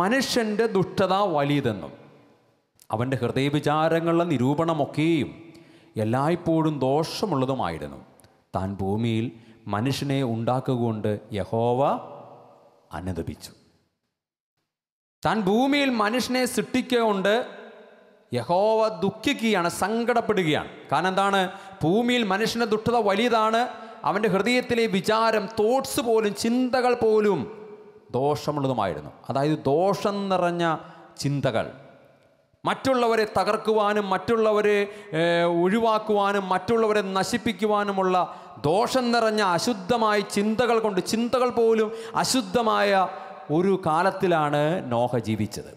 മനുഷ്യൻ്റെ ദുഷ്ടത വലിയതെന്നും അവൻ്റെ ഹൃദയവിചാരങ്ങളുടെ നിരൂപണമൊക്കെയും എല്ലായ്പ്പോഴും ദോഷമുള്ളതുമായിരുന്നു താൻ ഭൂമിയിൽ മനുഷ്യനെ ഉണ്ടാക്കുകൊണ്ട് യഹോവ അനുദപിച്ചു താൻ ഭൂമിയിൽ മനുഷ്യനെ സൃഷ്ടിക്കൊണ്ട് യഹോവ ദുഃഖിക്കുകയാണ് സങ്കടപ്പെടുകയാണ് കാരണം എന്താണ് ഭൂമിയിൽ മനുഷ്യൻ്റെ ദുഷ്ടത വലിയതാണ് അവൻ്റെ ഹൃദയത്തിലെ വിചാരം തോട്ട്സ് പോലും ചിന്തകൾ പോലും ദോഷമുള്ളതുമായിരുന്നു അതായത് ദോഷം നിറഞ്ഞ ചിന്തകൾ മറ്റുള്ളവരെ തകർക്കുവാനും മറ്റുള്ളവരെ ഒഴിവാക്കുവാനും മറ്റുള്ളവരെ നശിപ്പിക്കുവാനുമുള്ള ദോഷം നിറഞ്ഞ അശുദ്ധമായ ചിന്തകൾ കൊണ്ട് ചിന്തകൾ പോലും അശുദ്ധമായ ഒരു കാലത്തിലാണ് നോഹ ജീവിച്ചത്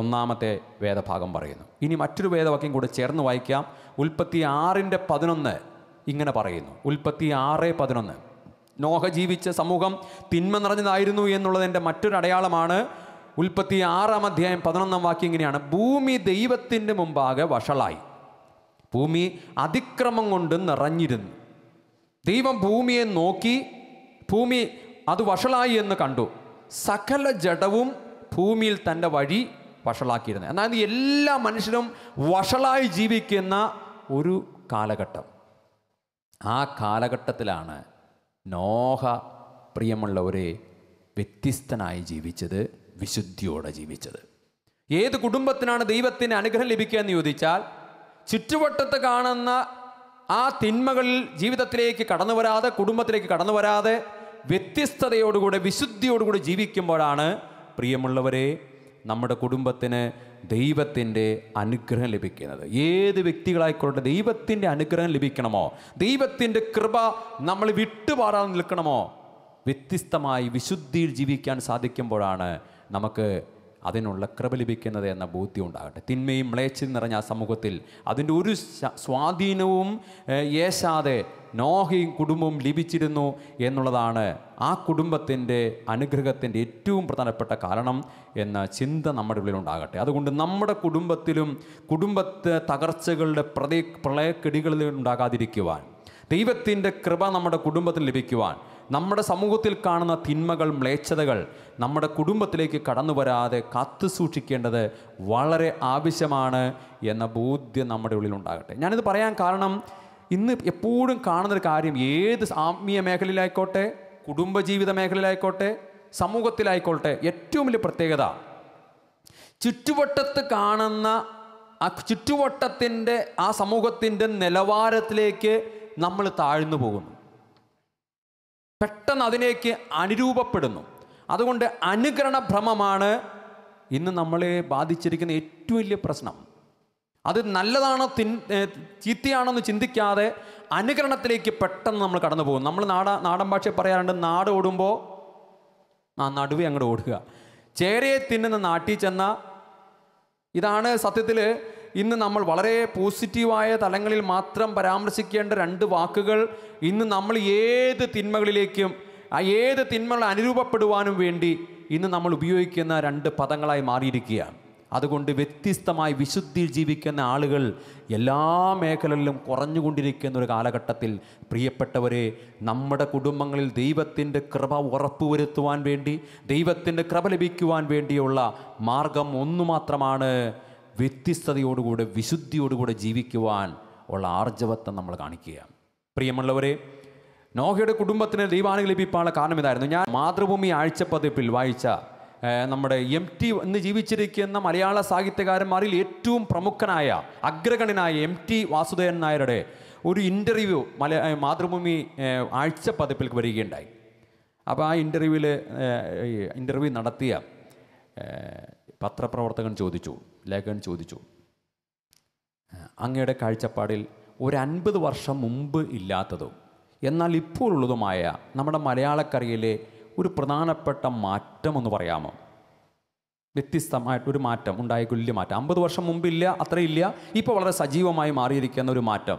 ഒന്നാമത്തെ വേദഭാഗം പറയുന്നു ഇനി മറ്റൊരു വേദവാക്യം കൂടെ ചേർന്ന് വായിക്കാം ഉൽപ്പത്തി ആറിൻ്റെ പതിനൊന്ന് ഇങ്ങനെ പറയുന്നു ഉൽപ്പത്തി ആറ് പതിനൊന്ന് നോഹ ജീവിച്ച സമൂഹം തിന്മ നിറഞ്ഞതായിരുന്നു എന്നുള്ളതിൻ്റെ മറ്റൊരു അടയാളമാണ് ഉൽപ്പത്തി ആറാം അധ്യായം പതിനൊന്നാം വാക്യം ഇങ്ങനെയാണ് ഭൂമി ദൈവത്തിൻ്റെ മുമ്പാകെ വഷളായി ഭൂമി അതിക്രമം കൊണ്ട് നിറഞ്ഞിരുന്നു ദൈവം ഭൂമിയെ നോക്കി ഭൂമി അത് വഷളായി എന്ന് കണ്ടു സകല ജഡവും ഭൂമിയിൽ തൻ്റെ വഴി വഷളാക്കിയിരുന്നത് അതായത് എല്ലാ മനുഷ്യരും വഷളായി ജീവിക്കുന്ന ഒരു കാലഘട്ടം ആ കാലഘട്ടത്തിലാണ് നോഹ പ്രിയമുള്ളവരെ വ്യത്യസ്തനായി ജീവിച്ചത് വിശുദ്ധിയോടെ ജീവിച്ചത് ഏത് കുടുംബത്തിനാണ് ദൈവത്തിന് അനുഗ്രഹം ലഭിക്കുക എന്ന് ചോദിച്ചാൽ ചുറ്റുവട്ടത്ത് കാണുന്ന ആ തിന്മകളിൽ ജീവിതത്തിലേക്ക് കടന്നു വരാതെ കുടുംബത്തിലേക്ക് കടന്നു വരാതെ വ്യത്യസ്തതയോടുകൂടെ വിശുദ്ധിയോടുകൂടി ജീവിക്കുമ്പോഴാണ് പ്രിയമുള്ളവരെ നമ്മുടെ കുടുംബത്തിന് ദൈവത്തിൻ്റെ അനുഗ്രഹം ലഭിക്കുന്നത് ഏത് വ്യക്തികളായിക്കോട്ടെ ദൈവത്തിൻ്റെ അനുഗ്രഹം ലഭിക്കണമോ ദൈവത്തിൻ്റെ കൃപ നമ്മൾ വിട്ടുപാടാൻ നിൽക്കണമോ വ്യത്യസ്തമായി വിശുദ്ധിയിൽ ജീവിക്കാൻ സാധിക്കുമ്പോഴാണ് നമുക്ക് അതിനുള്ള കൃപ ലഭിക്കുന്നത് എന്ന ബോധ്യം ഉണ്ടാകട്ടെ തിന്മയും മ്ലേച്ചും നിറഞ്ഞ ആ സമൂഹത്തിൽ അതിൻ്റെ ഒരു സ്വാധീനവും ഏശാതെ നോഹയും കുടുംബവും ലഭിച്ചിരുന്നു എന്നുള്ളതാണ് ആ കുടുംബത്തിൻ്റെ അനുഗ്രഹത്തിൻ്റെ ഏറ്റവും പ്രധാനപ്പെട്ട കാരണം എന്ന ചിന്ത നമ്മുടെ ഉള്ളിലുണ്ടാകട്ടെ അതുകൊണ്ട് നമ്മുടെ കുടുംബത്തിലും കുടുംബത്തെ തകർച്ചകളുടെ പ്രതി പ്രളയക്കെടികളിൽ ഉണ്ടാകാതിരിക്കുവാൻ ദൈവത്തിൻ്റെ കൃപ നമ്മുടെ കുടുംബത്തിൽ ലഭിക്കുവാൻ നമ്മുടെ സമൂഹത്തിൽ കാണുന്ന തിന്മകൾ മ്ലേച്ഛതകൾ നമ്മുടെ കുടുംബത്തിലേക്ക് കടന്നു വരാതെ കാത്തു സൂക്ഷിക്കേണ്ടത് വളരെ ആവശ്യമാണ് എന്ന ബോധ്യം നമ്മുടെ ഉള്ളിൽ ഉണ്ടാകട്ടെ ഞാനിത് പറയാൻ കാരണം ഇന്ന് എപ്പോഴും കാണുന്നൊരു കാര്യം ഏത് ആത്മീയ മേഖലയിലായിക്കോട്ടെ കുടുംബജീവിത മേഖലയിലായിക്കോട്ടെ സമൂഹത്തിലായിക്കോട്ടെ ഏറ്റവും വലിയ പ്രത്യേകത ചുറ്റുവട്ടത്ത് കാണുന്ന ആ ചുറ്റുവട്ടത്തിൻ്റെ ആ സമൂഹത്തിൻ്റെ നിലവാരത്തിലേക്ക് നമ്മൾ താഴ്ന്നു പോകുന്നു പെട്ടെന്ന് അതിലേക്ക് അനുരൂപപ്പെടുന്നു അതുകൊണ്ട് അനുകരണ ഭ്രമമാണ് ഇന്ന് നമ്മളെ ബാധിച്ചിരിക്കുന്ന ഏറ്റവും വലിയ പ്രശ്നം അത് നല്ലതാണോ തിൻ ചീത്തയാണോ എന്ന് ചിന്തിക്കാതെ അനുകരണത്തിലേക്ക് പെട്ടെന്ന് നമ്മൾ കടന്നു പോകും നമ്മൾ നാട നാടൻ ഭാഷയിൽ പറയാറുണ്ട് നാട് ഓടുമ്പോൾ ആ നടുവ് അങ്ങോട്ട് ഓടുക ചേരയെ തിന്നുന്ന നാട്ടിൽ ചെന്ന ഇതാണ് സത്യത്തിൽ ഇന്ന് നമ്മൾ വളരെ പോസിറ്റീവായ തലങ്ങളിൽ മാത്രം പരാമർശിക്കേണ്ട രണ്ട് വാക്കുകൾ ഇന്ന് നമ്മൾ ഏത് തിന്മകളിലേക്കും ആ ഏത് തിന്മകൾ അനുരൂപപ്പെടുവാനും വേണ്ടി ഇന്ന് നമ്മൾ ഉപയോഗിക്കുന്ന രണ്ട് പദങ്ങളായി മാറിയിരിക്കുകയാണ് അതുകൊണ്ട് വ്യത്യസ്തമായി വിശുദ്ധിയിൽ ജീവിക്കുന്ന ആളുകൾ എല്ലാ മേഖലകളിലും കുറഞ്ഞുകൊണ്ടിരിക്കുന്ന ഒരു കാലഘട്ടത്തിൽ പ്രിയപ്പെട്ടവരെ നമ്മുടെ കുടുംബങ്ങളിൽ ദൈവത്തിൻ്റെ കൃപ ഉറപ്പുവരുത്തുവാൻ വേണ്ടി ദൈവത്തിൻ്റെ കൃപ ലഭിക്കുവാൻ വേണ്ടിയുള്ള മാർഗം ഒന്നു മാത്രമാണ് വ്യത്യസ്തതയോടുകൂടെ വിശുദ്ധിയോടുകൂടെ ജീവിക്കുവാൻ ഉള്ള ആർജവത്വം നമ്മൾ കാണിക്കുക പ്രിയമുള്ളവരെ നോഹയുടെ കുടുംബത്തിന് ദൈവാനുകലിപ്പിക്കാനുള്ള കാരണം ഇതായിരുന്നു ഞാൻ മാതൃഭൂമി ആഴ്ചപ്പതിപ്പിൽ വായിച്ച നമ്മുടെ എം ടി എന്ന് ജീവിച്ചിരിക്കുന്ന മലയാള സാഹിത്യകാരന്മാരിൽ ഏറ്റവും പ്രമുഖനായ അഗ്രഗണനായ എം ടി വാസുദേവൻ നായരുടെ ഒരു ഇൻ്റർവ്യൂ മല മാതൃഭൂമി ആഴ്ച പതിപ്പിൽ വരികയുണ്ടായി അപ്പോൾ ആ ഇൻ്റർവ്യൂവിൽ ഇൻ്റർവ്യൂ നടത്തിയ പത്രപ്രവർത്തകൻ ചോദിച്ചു ലേഖകൻ ചോദിച്ചു അങ്ങയുടെ കാഴ്ചപ്പാടിൽ ഒരു അൻപത് വർഷം മുമ്പ് ഇല്ലാത്തതും എന്നാൽ ഇപ്പോൾ ഉള്ളതുമായ നമ്മുടെ മലയാളക്കറിയിലെ ഒരു പ്രധാനപ്പെട്ട മാറ്റം എന്ന് പറയാമോ വ്യത്യസ്തമായിട്ടൊരു മാറ്റം ഉണ്ടായ കുല്യ മാറ്റം അമ്പത് വർഷം മുമ്പില്ല അത്രയില്ല ഇപ്പോൾ വളരെ സജീവമായി മാറിയിരിക്കുന്ന ഒരു മാറ്റം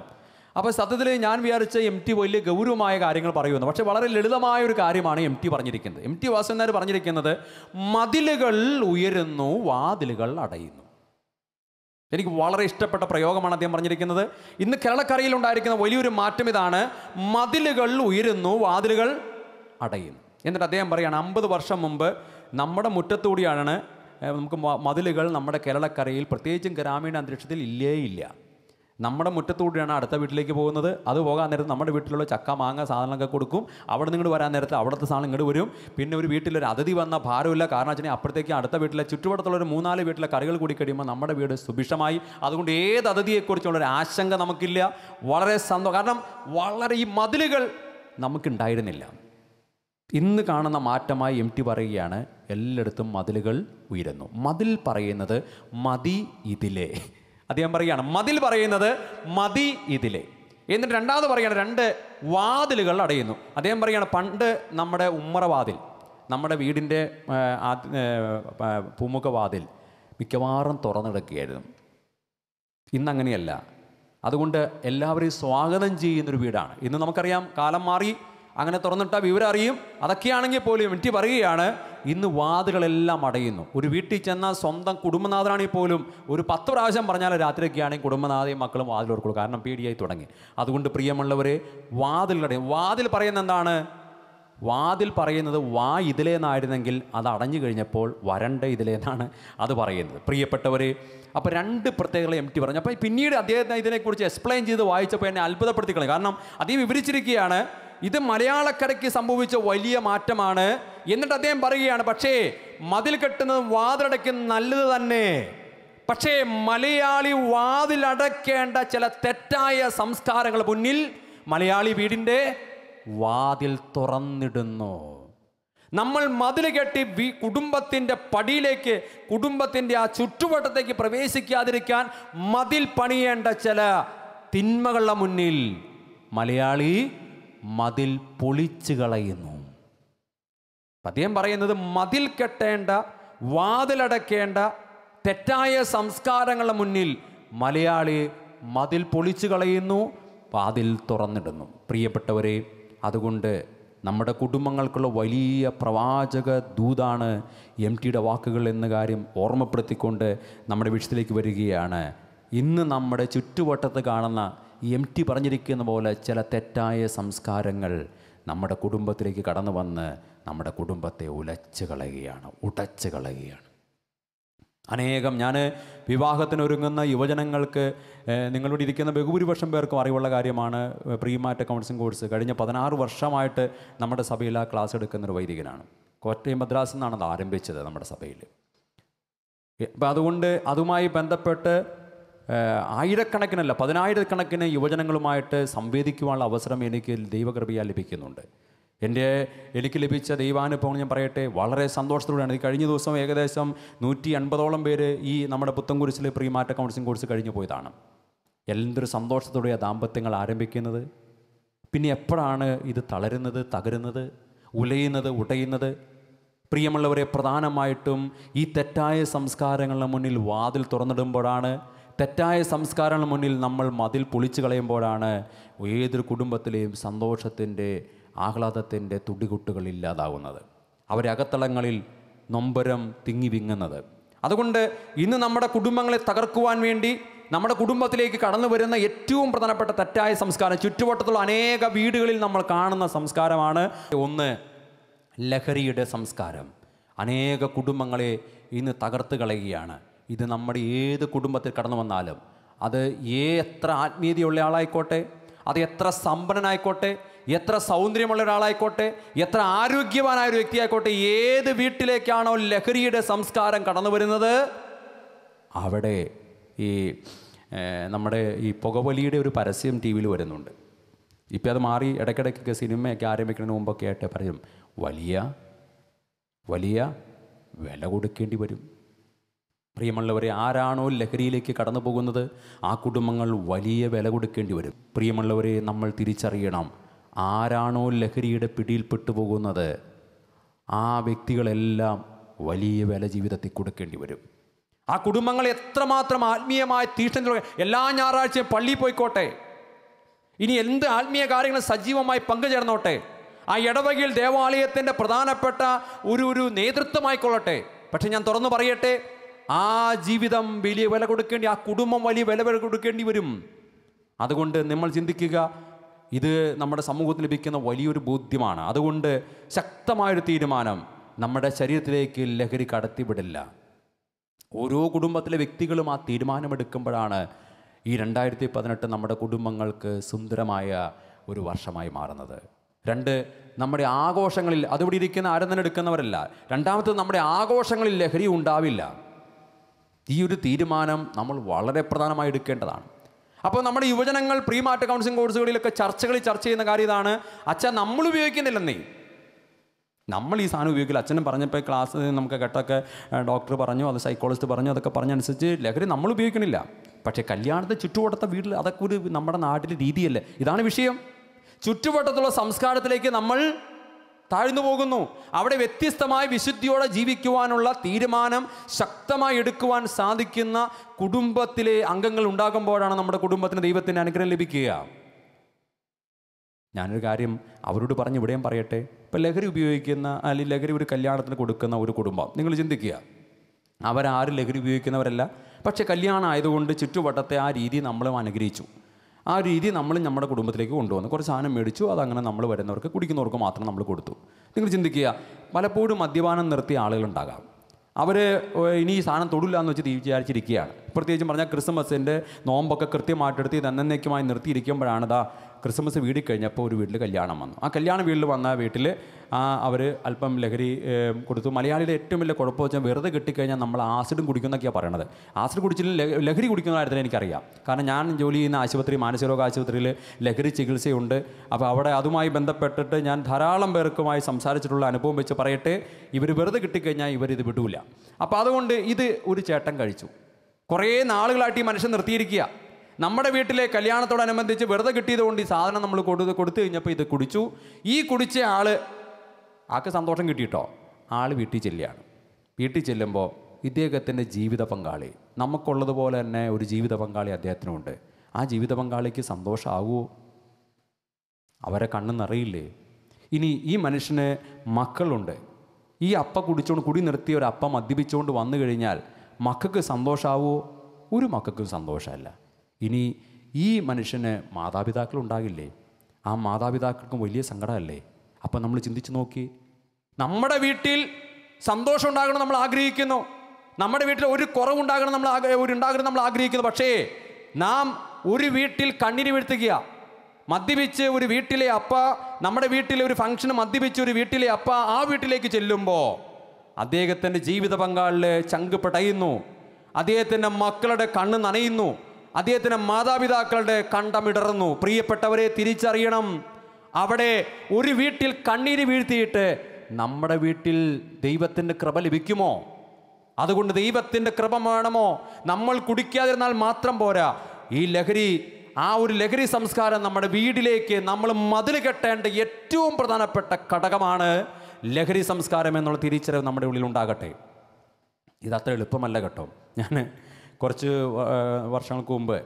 അപ്പോൾ സത്യത്തിൽ ഞാൻ വിചാരിച്ച എം ടി വലിയ ഗൗരവമായ കാര്യങ്ങൾ പറയുമെന്ന് പക്ഷേ വളരെ ലളിതമായ ഒരു കാര്യമാണ് എം ടി പറഞ്ഞിരിക്കുന്നത് എം ടി വാസുനാർ പറഞ്ഞിരിക്കുന്നത് മതിലുകൾ ഉയരുന്നു വാതിലുകൾ അടയുന്നു എനിക്ക് വളരെ ഇഷ്ടപ്പെട്ട പ്രയോഗമാണ് അദ്ദേഹം പറഞ്ഞിരിക്കുന്നത് ഇന്ന് കേരളക്കരയിൽ ഉണ്ടായിരിക്കുന്ന വലിയൊരു മാറ്റം ഇതാണ് മതിലുകൾ ഉയരുന്നു വാതിലുകൾ അടയുന്നു എന്നിട്ട് അദ്ദേഹം പറയുകയാണ് അമ്പത് വർഷം മുമ്പ് നമ്മുടെ മുറ്റത്തുകൂടിയാണ് നമുക്ക് മതിലുകൾ നമ്മുടെ കേരളക്കരയിൽ പ്രത്യേകിച്ചും ഗ്രാമീണ അന്തരീക്ഷത്തിൽ ഇല്ലേ ഇല്ല നമ്മുടെ മുറ്റത്തുകൂടിയാണ് അടുത്ത വീട്ടിലേക്ക് പോകുന്നത് അത് പോകാൻ നേരത്ത് നമ്മുടെ വീട്ടിലുള്ള ചക്ക മാങ്ങ സാധനങ്ങളൊക്കെ കൊടുക്കും അവിടെ നിന്ന് വരാൻ നേരത്ത് അവിടുത്തെ സാധനം ഇങ്ങോട്ട് വരും പിന്നെ ഒരു വീട്ടിലൊരു അതിഥി വന്ന ഭാരമില്ല കാരണം വെച്ചാൽ അപ്പോഴത്തേക്ക് അടുത്ത വീട്ടിലെ ചുറ്റുവട്ടത്തുള്ള ഒരു മൂന്നാല് വീട്ടിലെ കറികൾ കൂടി കഴിയുമ്പോൾ നമ്മുടെ വീട് സുഭിക്ഷമായി അതുകൊണ്ട് ഏത് അതിഥിയെക്കുറിച്ചുള്ള ഒരു ആശങ്ക നമുക്കില്ല വളരെ സന്തോഷം കാരണം വളരെ ഈ മതിലുകൾ നമുക്കുണ്ടായിരുന്നില്ല ഇന്ന് കാണുന്ന മാറ്റമായി എം ടി പറയുകയാണ് എല്ലായിടത്തും മതിലുകൾ ഉയരുന്നു മതിൽ പറയുന്നത് മതി ഇതിലേ അദ്ദേഹം പറയുകയാണ് മതിൽ പറയുന്നത് മതി ഇതിലെ എന്നിട്ട് രണ്ടാമത് പറയുകയാണ് രണ്ട് വാതിലുകൾ അടയുന്നു അദ്ദേഹം പറയുകയാണ് പണ്ട് നമ്മുടെ ഉമ്മറവാതിൽ നമ്മുടെ വീടിൻ്റെ പൂമുഖവാതിൽ മിക്കവാറും തുറന്നിടക്കുകയായിരുന്നു ഇന്നങ്ങനെയല്ല അതുകൊണ്ട് എല്ലാവരെയും സ്വാഗതം ചെയ്യുന്നൊരു വീടാണ് ഇന്ന് നമുക്കറിയാം കാലം മാറി അങ്ങനെ തുറന്നിട്ടാൽ വിവരം അറിയും അതൊക്കെയാണെങ്കിൽ പോലും എനിക്ക് പറയുകയാണ് ഇന്ന് വാതുകളെല്ലാം അടയുന്നു ഒരു വീട്ടിൽ ചെന്നാൽ സ്വന്തം കുടുംബനാഥനാണെങ്കിൽ പോലും ഒരു പത്ത് പ്രാവശ്യം പറഞ്ഞാൽ രാത്രിയൊക്കെയാണെങ്കിൽ കുടുംബനാഥയും മക്കളും വാതിൽ ഓർക്കുള്ളൂ കാരണം പേടിയായി തുടങ്ങി അതുകൊണ്ട് പ്രിയമുള്ളവരെ അടയും വാതിൽ പറയുന്ന എന്താണ് വാതിൽ പറയുന്നത് വാ ഇതിലേന്നായിരുന്നെങ്കിൽ അത് അടഞ്ഞു കഴിഞ്ഞപ്പോൾ വരണ്ട ഇതിലേന്നാണ് അത് പറയുന്നത് പ്രിയപ്പെട്ടവരെ അപ്പോൾ രണ്ട് പ്രത്യേകതകളെ എം ടി പറഞ്ഞു അപ്പോൾ പിന്നീട് അദ്ദേഹത്തിന് ഇതിനെക്കുറിച്ച് എക്സ്പ്ലെയിൻ ചെയ്ത് വായിച്ചപ്പോൾ എന്നെ അത്ഭുതപ്പെടുത്തിക്കളെ കാരണം അദ്ദേഹം വിവരിച്ചിരിക്കുകയാണ് ഇത് മലയാളക്കരയ്ക്ക് സംഭവിച്ച വലിയ മാറ്റമാണ് എന്നിട്ട് അദ്ദേഹം പറയുകയാണ് പക്ഷേ മതിൽ കെട്ടുന്നത് വാതിലടയ്ക്കും നല്ലത് തന്നെ പക്ഷേ മലയാളി വാതിലടയ്ക്കേണ്ട ചില തെറ്റായ സംസ്കാരങ്ങൾ മുന്നിൽ മലയാളി വീടിൻ്റെ വാതിൽ തുറന്നിടുന്നു നമ്മൾ മതിൽ കെട്ടി വി കുടുംബത്തിൻ്റെ പടിയിലേക്ക് കുടുംബത്തിൻ്റെ ആ ചുറ്റുവട്ടത്തേക്ക് പ്രവേശിക്കാതിരിക്കാൻ മതിൽ പണിയേണ്ട ചില തിന്മകളുടെ മുന്നിൽ മലയാളി മതിൽ പൊളിച്ചു കളയുന്നു പദ്യം പറയുന്നത് മതിൽ കെട്ടേണ്ട വാതിലടക്കേണ്ട തെറ്റായ സംസ്കാരങ്ങളുടെ മുന്നിൽ മലയാളി മതിൽ പൊളിച്ചു കളയുന്നു വാതിൽ തുറന്നിടുന്നു പ്രിയപ്പെട്ടവരെ അതുകൊണ്ട് നമ്മുടെ കുടുംബങ്ങൾക്കുള്ള വലിയ പ്രവാചക ദൂതാണ് എം ടിയുടെ വാക്കുകൾ എന്ന കാര്യം ഓർമ്മപ്പെടുത്തിക്കൊണ്ട് നമ്മുടെ വിഷയത്തിലേക്ക് വരികയാണ് ഇന്ന് നമ്മുടെ ചുറ്റുവട്ടത്ത് കാണുന്ന എം ടി പറഞ്ഞിരിക്കുന്ന പോലെ ചില തെറ്റായ സംസ്കാരങ്ങൾ നമ്മുടെ കുടുംബത്തിലേക്ക് കടന്നു വന്ന് നമ്മുടെ കുടുംബത്തെ ഉലച്ച് കളയുകയാണ് ഉടച്ച് കളയുകയാണ് അനേകം ഞാൻ വിവാഹത്തിനൊരുങ്ങുന്ന യുവജനങ്ങൾക്ക് നിങ്ങളോട് ഇരിക്കുന്ന ബഹുഭൂരിപക്ഷം പേർക്കും അറിവുള്ള കാര്യമാണ് പ്രീമാറ്റ കൗൺസിലിംഗ് കോഴ്സ് കഴിഞ്ഞ പതിനാറ് വർഷമായിട്ട് നമ്മുടെ സഭയിൽ ആ ക്ലാസ് ഒരു വൈദികനാണ് കോട്ടയം മദ്രാസിൽ നിന്നാണ് അത് ആരംഭിച്ചത് നമ്മുടെ സഭയിൽ അപ്പം അതുകൊണ്ട് അതുമായി ബന്ധപ്പെട്ട് ആയിരക്കണക്കിനല്ല പതിനായിരക്കണക്കിന് യുവജനങ്ങളുമായിട്ട് സംവേദിക്കുവാനുള്ള അവസരം എനിക്ക് ദൈവകൃപയാൽ ലഭിക്കുന്നുണ്ട് എൻ്റെ എനിക്ക് ലഭിച്ച ദൈവാനുഭവം ഞാൻ പറയട്ടെ വളരെ സന്തോഷത്തോടെയാണ് ഈ കഴിഞ്ഞ ദിവസം ഏകദേശം നൂറ്റി അൻപതോളം പേര് ഈ നമ്മുടെ പുത്തൻകുരിശിലെ പ്രീമാറ്റ കൗൺസിലിംഗ് കോഴ്സ് കഴിഞ്ഞു പോയതാണ് എന്തൊരു ആ ദാമ്പത്യങ്ങൾ ആരംഭിക്കുന്നത് പിന്നെ എപ്പോഴാണ് ഇത് തളരുന്നത് തകരുന്നത് ഉലയുന്നത് ഉടയുന്നത് പ്രിയമുള്ളവരെ പ്രധാനമായിട്ടും ഈ തെറ്റായ സംസ്കാരങ്ങളുടെ മുന്നിൽ വാതിൽ തുറന്നിടുമ്പോഴാണ് തെറ്റായ സംസ്കാരങ്ങൾ മുന്നിൽ നമ്മൾ മതിൽ പൊളിച്ചു കളയുമ്പോഴാണ് ഏതൊരു കുടുംബത്തിലെയും സന്തോഷത്തിൻ്റെ ആഹ്ലാദത്തിൻ്റെ തുടികുട്ടുകൾ ഇല്ലാതാവുന്നത് അവരകത്തളങ്ങളിൽ നൊമ്പരം തിങ്ങി വിങ്ങുന്നത് അതുകൊണ്ട് ഇന്ന് നമ്മുടെ കുടുംബങ്ങളെ തകർക്കുവാൻ വേണ്ടി നമ്മുടെ കുടുംബത്തിലേക്ക് കടന്നു വരുന്ന ഏറ്റവും പ്രധാനപ്പെട്ട തെറ്റായ സംസ്കാരം ചുറ്റുവട്ടത്തുള്ള അനേക വീടുകളിൽ നമ്മൾ കാണുന്ന സംസ്കാരമാണ് ഒന്ന് ലഹരിയുടെ സംസ്കാരം അനേക കുടുംബങ്ങളെ ഇന്ന് തകർത്ത് കളയുകയാണ് ഇത് നമ്മുടെ ഏത് കുടുംബത്തിൽ കടന്നു വന്നാലും അത് എത്ര ആത്മീയതയുള്ള ആളായിക്കോട്ടെ അത് എത്ര സമ്പന്നനായിക്കോട്ടെ എത്ര സൗന്ദര്യമുള്ള ഒരാളായിക്കോട്ടെ എത്ര ആരോഗ്യവാനായ ഒരു വ്യക്തിയായിക്കോട്ടെ ഏത് വീട്ടിലേക്കാണോ ലഹരിയുടെ സംസ്കാരം കടന്നു വരുന്നത് അവിടെ ഈ നമ്മുടെ ഈ പുകവലിയുടെ ഒരു പരസ്യം ടി വിയിൽ വരുന്നുണ്ട് ഇപ്പം അത് മാറി ഇടയ്ക്കിടയ്ക്കൊക്കെ സിനിമയൊക്കെ ആരംഭിക്കുന്നതിന് മുമ്പൊക്കെ ആയിട്ട് പറയും വലിയ വലിയ വില കൊടുക്കേണ്ടി വരും പ്രിയമുള്ളവരെ ആരാണോ ലഹരിയിലേക്ക് കടന്നു പോകുന്നത് ആ കുടുംബങ്ങൾ വലിയ വില കൊടുക്കേണ്ടി വരും പ്രിയമുള്ളവരെ നമ്മൾ തിരിച്ചറിയണം ആരാണോ ലഹരിയുടെ പിടിയിൽപ്പെട്ടു പോകുന്നത് ആ വ്യക്തികളെല്ലാം വലിയ വില ജീവിതത്തിൽ കൊടുക്കേണ്ടി വരും ആ കുടുംബങ്ങൾ എത്രമാത്രം ആത്മീയമായ തീഷ്ണ എല്ലാ ഞായറാഴ്ചയും പള്ളിയിൽ പോയിക്കോട്ടെ ഇനി എന്ത് ആത്മീയ കാര്യങ്ങൾ സജീവമായി പങ്കുചേർന്നോട്ടെ ആ ഇടവകയിൽ ദേവാലയത്തിൻ്റെ പ്രധാനപ്പെട്ട ഒരു ഒരു നേതൃത്വമായിക്കൊള്ളട്ടെ പക്ഷെ ഞാൻ തുറന്നു പറയട്ടെ ആ ജീവിതം വലിയ വില കൊടുക്കേണ്ടി ആ കുടുംബം വലിയ വില വില കൊടുക്കേണ്ടി വരും അതുകൊണ്ട് നമ്മൾ ചിന്തിക്കുക ഇത് നമ്മുടെ സമൂഹത്തിൽ ലഭിക്കുന്ന വലിയൊരു ബോധ്യമാണ് അതുകൊണ്ട് ശക്തമായൊരു തീരുമാനം നമ്മുടെ ശരീരത്തിലേക്ക് ലഹരി കടത്തിവിടില്ല ഓരോ കുടുംബത്തിലെ വ്യക്തികളും ആ തീരുമാനമെടുക്കുമ്പോഴാണ് ഈ രണ്ടായിരത്തി പതിനെട്ട് നമ്മുടെ കുടുംബങ്ങൾക്ക് സുന്ദരമായ ഒരു വർഷമായി മാറുന്നത് രണ്ട് നമ്മുടെ ആഘോഷങ്ങളിൽ അതുപിടി ഇരിക്കുന്ന ആരും തന്നെ എടുക്കുന്നവരല്ല രണ്ടാമത്തത് നമ്മുടെ ആഘോഷങ്ങളിൽ ലഹരി ഉണ്ടാവില്ല ഈ ഒരു തീരുമാനം നമ്മൾ വളരെ പ്രധാനമായി എടുക്കേണ്ടതാണ് അപ്പോൾ നമ്മുടെ യുവജനങ്ങൾ പ്രീമാറ്റ് കൗൺസിലിംഗ് കോഴ്സുകളിലൊക്കെ ചർച്ചകളിൽ ചർച്ച ചെയ്യുന്ന കാര്യം ഇതാണ് അച്ഛൻ നമ്മൾ ഉപയോഗിക്കുന്നില്ലെന്നേ നമ്മൾ ഈ സാധനം ഉപയോഗിക്കില്ല അച്ഛനും പറഞ്ഞപ്പോൾ ക്ലാസ് നമുക്ക് കേട്ടൊക്കെ ഡോക്ടർ പറഞ്ഞു അത് സൈക്കോളജിസ്റ്റ് പറഞ്ഞു അതൊക്കെ പറഞ്ഞനുസരിച്ച് ലഹരി നമ്മൾ ഉപയോഗിക്കണില്ല പക്ഷേ കല്യാണത്തെ ചുറ്റുവട്ടത്തെ വീട്ടിൽ അതൊക്കെ ഒരു നമ്മുടെ നാട്ടിലെ രീതിയല്ലേ ഇതാണ് വിഷയം ചുറ്റുവട്ടത്തുള്ള സംസ്കാരത്തിലേക്ക് നമ്മൾ താഴ്ന്നു പോകുന്നു അവിടെ വ്യത്യസ്തമായി വിശുദ്ധിയോടെ ജീവിക്കുവാനുള്ള തീരുമാനം ശക്തമായി എടുക്കുവാൻ സാധിക്കുന്ന കുടുംബത്തിലെ അംഗങ്ങൾ ഉണ്ടാകുമ്പോഴാണ് നമ്മുടെ കുടുംബത്തിന് ദൈവത്തിൻ്റെ അനുഗ്രഹം ലഭിക്കുക ഞാനൊരു കാര്യം അവരോട് പറഞ്ഞ് ഇവിടെയും പറയട്ടെ ഇപ്പം ലഹരി ഉപയോഗിക്കുന്ന അല്ലെങ്കിൽ ലഹരി ഒരു കല്യാണത്തിന് കൊടുക്കുന്ന ഒരു കുടുംബം നിങ്ങൾ ചിന്തിക്കുക അവരാരും ലഹരി ഉപയോഗിക്കുന്നവരല്ല പക്ഷേ കല്യാണം ആയതുകൊണ്ട് ചുറ്റുവട്ടത്തെ ആ രീതി നമ്മളും അനുഗ്രഹിച്ചു ആ രീതി നമ്മൾ നമ്മുടെ കുടുംബത്തിലേക്ക് കൊണ്ടുവന്നു കുറച്ച് സാധനം മേടിച്ചു അതങ്ങനെ നമ്മൾ വരുന്നവർക്ക് കുടിക്കുന്നവർക്ക് മാത്രം നമ്മൾ കൊടുത്തു നിങ്ങൾ ചിന്തിക്കുക പലപ്പോഴും മദ്യപാനം നിർത്തിയ ആളുകളുണ്ടാകാം അവർ ഇനി ഈ സാധനം തൊടില്ല എന്ന് വെച്ച് വിചാരിച്ചിരിക്കുകയാണ് പ്രത്യേകിച്ചും പറഞ്ഞാൽ ക്രിസ്മസിൻ്റെ നോമ്പൊക്കെ കൃത്യമായിട്ടെടുത്ത് ഇത് എന്നേക്കുമായി നിർത്തിയിരിക്കുമ്പോഴാണ് ദാ ക്രിസ്മസ് വീടി കഴിഞ്ഞപ്പോൾ ഒരു വീട്ടിൽ കല്യാണം വന്നു ആ കല്യാണ വീട്ടിൽ വന്ന വീട്ടിൽ ആ അവർ അല്പം ലഹരി കൊടുത്തു മലയാളിയുടെ ഏറ്റവും വലിയ കുഴപ്പം വെച്ചാൽ വെറുതെ കിട്ടിക്കഴിഞ്ഞാൽ നമ്മൾ ആസിഡും കുടിക്കുന്നൊക്കെയാണ് പറയണത് ആസിഡ് കുടിച്ചില്ലെങ്കിൽ ലഹരി കുടിക്കുന്ന കാര്യത്തിൽ എനിക്കറിയാം കാരണം ഞാൻ ജോലി ചെയ്യുന്ന ആശുപത്രി മാനസികരോഗ ആശുപത്രിയിൽ ലഹരി ചികിത്സയുണ്ട് അപ്പോൾ അവിടെ അതുമായി ബന്ധപ്പെട്ടിട്ട് ഞാൻ ധാരാളം പേർക്കുമായി സംസാരിച്ചിട്ടുള്ള അനുഭവം വെച്ച് പറയട്ടെ ഇവർ വെറുതെ കിട്ടിക്കഴിഞ്ഞാൽ ഇവരിത് വിടൂല അപ്പോൾ അതുകൊണ്ട് ഇത് ഒരു ചേട്ടൻ കഴിച്ചു കുറേ നാളുകളായിട്ട് ഈ മനുഷ്യൻ നിർത്തിയിരിക്കുക നമ്മുടെ വീട്ടിലെ കല്യാണത്തോടനുബന്ധിച്ച് വെറുതെ കിട്ടിയതുകൊണ്ട് ഈ സാധനം നമ്മൾ കൊടുത്ത് കൊടുത്തു കഴിഞ്ഞപ്പോൾ ഇത് കുടിച്ചു ഈ കുടിച്ച ആൾ ആൾക്ക് സന്തോഷം കിട്ടിയിട്ടോ ആൾ വീട്ടിൽ ചെല്ലുകയാണ് വീട്ടിൽ ചെല്ലുമ്പോൾ ഇദ്ദേഹത്തിൻ്റെ ജീവിത പങ്കാളി നമുക്കുള്ളതുപോലെ തന്നെ ഒരു ജീവിത പങ്കാളി അദ്ദേഹത്തിനുണ്ട് ആ ജീവിത പങ്കാളിക്ക് സന്തോഷമാകുമോ അവരെ കണ്ണെന്നറിയില്ലേ ഇനി ഈ മനുഷ്യന് മക്കളുണ്ട് ഈ അപ്പ കുടിച്ചുകൊണ്ട് കുടി നിർത്തിയ ഒരു അപ്പ മദ്യപിച്ചുകൊണ്ട് വന്നു കഴിഞ്ഞാൽ മക്കൾക്ക് സന്തോഷമാവുമോ ഒരു മക്കൾക്കും സന്തോഷമല്ല ഇനി ഈ മനുഷ്യന് മാതാപിതാക്കൾ ഉണ്ടാകില്ലേ ആ മാതാപിതാക്കൾക്കും വലിയ സങ്കടമല്ലേ അപ്പം നമ്മൾ ചിന്തിച്ച് നോക്കി നമ്മുടെ വീട്ടിൽ സന്തോഷം ഉണ്ടാകണം നമ്മൾ ആഗ്രഹിക്കുന്നു നമ്മുടെ വീട്ടിൽ ഒരു കുറവുണ്ടാകണം നമ്മൾ ഒരു ഉണ്ടാകണം നമ്മൾ ആഗ്രഹിക്കുന്നു പക്ഷേ നാം ഒരു വീട്ടിൽ കണ്ണിന് വീഴ്ത്തുക മദ്യപിച്ച് ഒരു വീട്ടിലെ അപ്പ നമ്മുടെ വീട്ടിലെ ഒരു ഫംഗ്ഷന് മദ്യപിച്ച് ഒരു വീട്ടിലെ അപ്പ ആ വീട്ടിലേക്ക് ചെല്ലുമ്പോൾ അദ്ദേഹത്തിൻ്റെ ജീവിത പങ്കാളിൽ ചങ്ക് പെടയുന്നു അദ്ദേഹത്തിൻ്റെ മക്കളുടെ കണ്ണ് നനയുന്നു അദ്ദേഹത്തിൻ്റെ മാതാപിതാക്കളുടെ കണ്ടമിടർന്നു പ്രിയപ്പെട്ടവരെ തിരിച്ചറിയണം അവിടെ ഒരു വീട്ടിൽ കണ്ണീര് വീഴ്ത്തിയിട്ട് നമ്മുടെ വീട്ടിൽ ദൈവത്തിൻ്റെ കൃപ ലഭിക്കുമോ അതുകൊണ്ട് ദൈവത്തിൻ്റെ കൃപ വേണമോ നമ്മൾ കുടിക്കാതിരുന്നാൽ മാത്രം പോരാ ഈ ലഹരി ആ ഒരു ലഹരി സംസ്കാരം നമ്മുടെ വീടിലേക്ക് നമ്മൾ മതിൽ കെട്ടേണ്ട ഏറ്റവും പ്രധാനപ്പെട്ട ഘടകമാണ് ലഹരി സംസ്കാരം എന്നുള്ള തിരിച്ചറിവ് നമ്മുടെ ഉള്ളിൽ ഉണ്ടാകട്ടെ ഇത് അത്ര എളുപ്പമല്ല കേട്ടോ ഞാൻ കുറച്ച് വർഷങ്ങൾക്ക് മുമ്പ്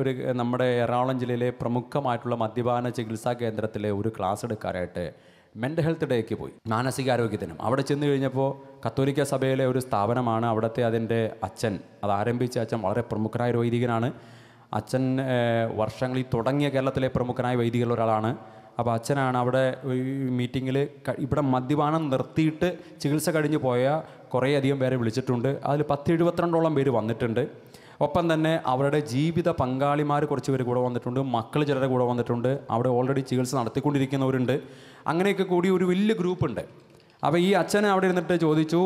ഒരു നമ്മുടെ എറണാകുളം ജില്ലയിലെ പ്രമുഖമായിട്ടുള്ള മദ്യപാന ചികിത്സാ കേന്ദ്രത്തിലെ ഒരു ക്ലാസ് എടുക്കാനായിട്ട് മെൻ്റൽ ഹെൽത്ത് ഡേക്ക് പോയി മാനസികാരോഗ്യത്തിനും അവിടെ ചെന്ന് കഴിഞ്ഞപ്പോൾ കത്തോലിക്ക സഭയിലെ ഒരു സ്ഥാപനമാണ് അവിടുത്തെ അതിൻ്റെ അച്ഛൻ അത് ആരംഭിച്ച അച്ഛൻ വളരെ പ്രമുഖനായ വൈദികനാണ് അച്ഛൻ വർഷങ്ങളിൽ തുടങ്ങിയ കേരളത്തിലെ പ്രമുഖനായ വൈദികളിൽ അപ്പോൾ അച്ഛനാണ് അവിടെ മീറ്റിങ്ങിൽ ഇവിടെ മദ്യപാനം നിർത്തിയിട്ട് ചികിത്സ കഴിഞ്ഞ് പോയ കുറേയധികം പേരെ വിളിച്ചിട്ടുണ്ട് അതിൽ പത്ത് എഴുപത്തിരണ്ടോളം പേര് വന്നിട്ടുണ്ട് ഒപ്പം തന്നെ അവരുടെ ജീവിത പങ്കാളിമാർ കുറച്ച് പേര് കൂടെ വന്നിട്ടുണ്ട് മക്കൾ ചിലരുടെ കൂടെ വന്നിട്ടുണ്ട് അവിടെ ഓൾറെഡി ചികിത്സ നടത്തിക്കൊണ്ടിരിക്കുന്നവരുണ്ട് അങ്ങനെയൊക്കെ കൂടി ഒരു വലിയ ഗ്രൂപ്പുണ്ട് അപ്പോൾ ഈ അച്ഛനെ അവിടെ ഇരുന്നിട്ട് ചോദിച്ചു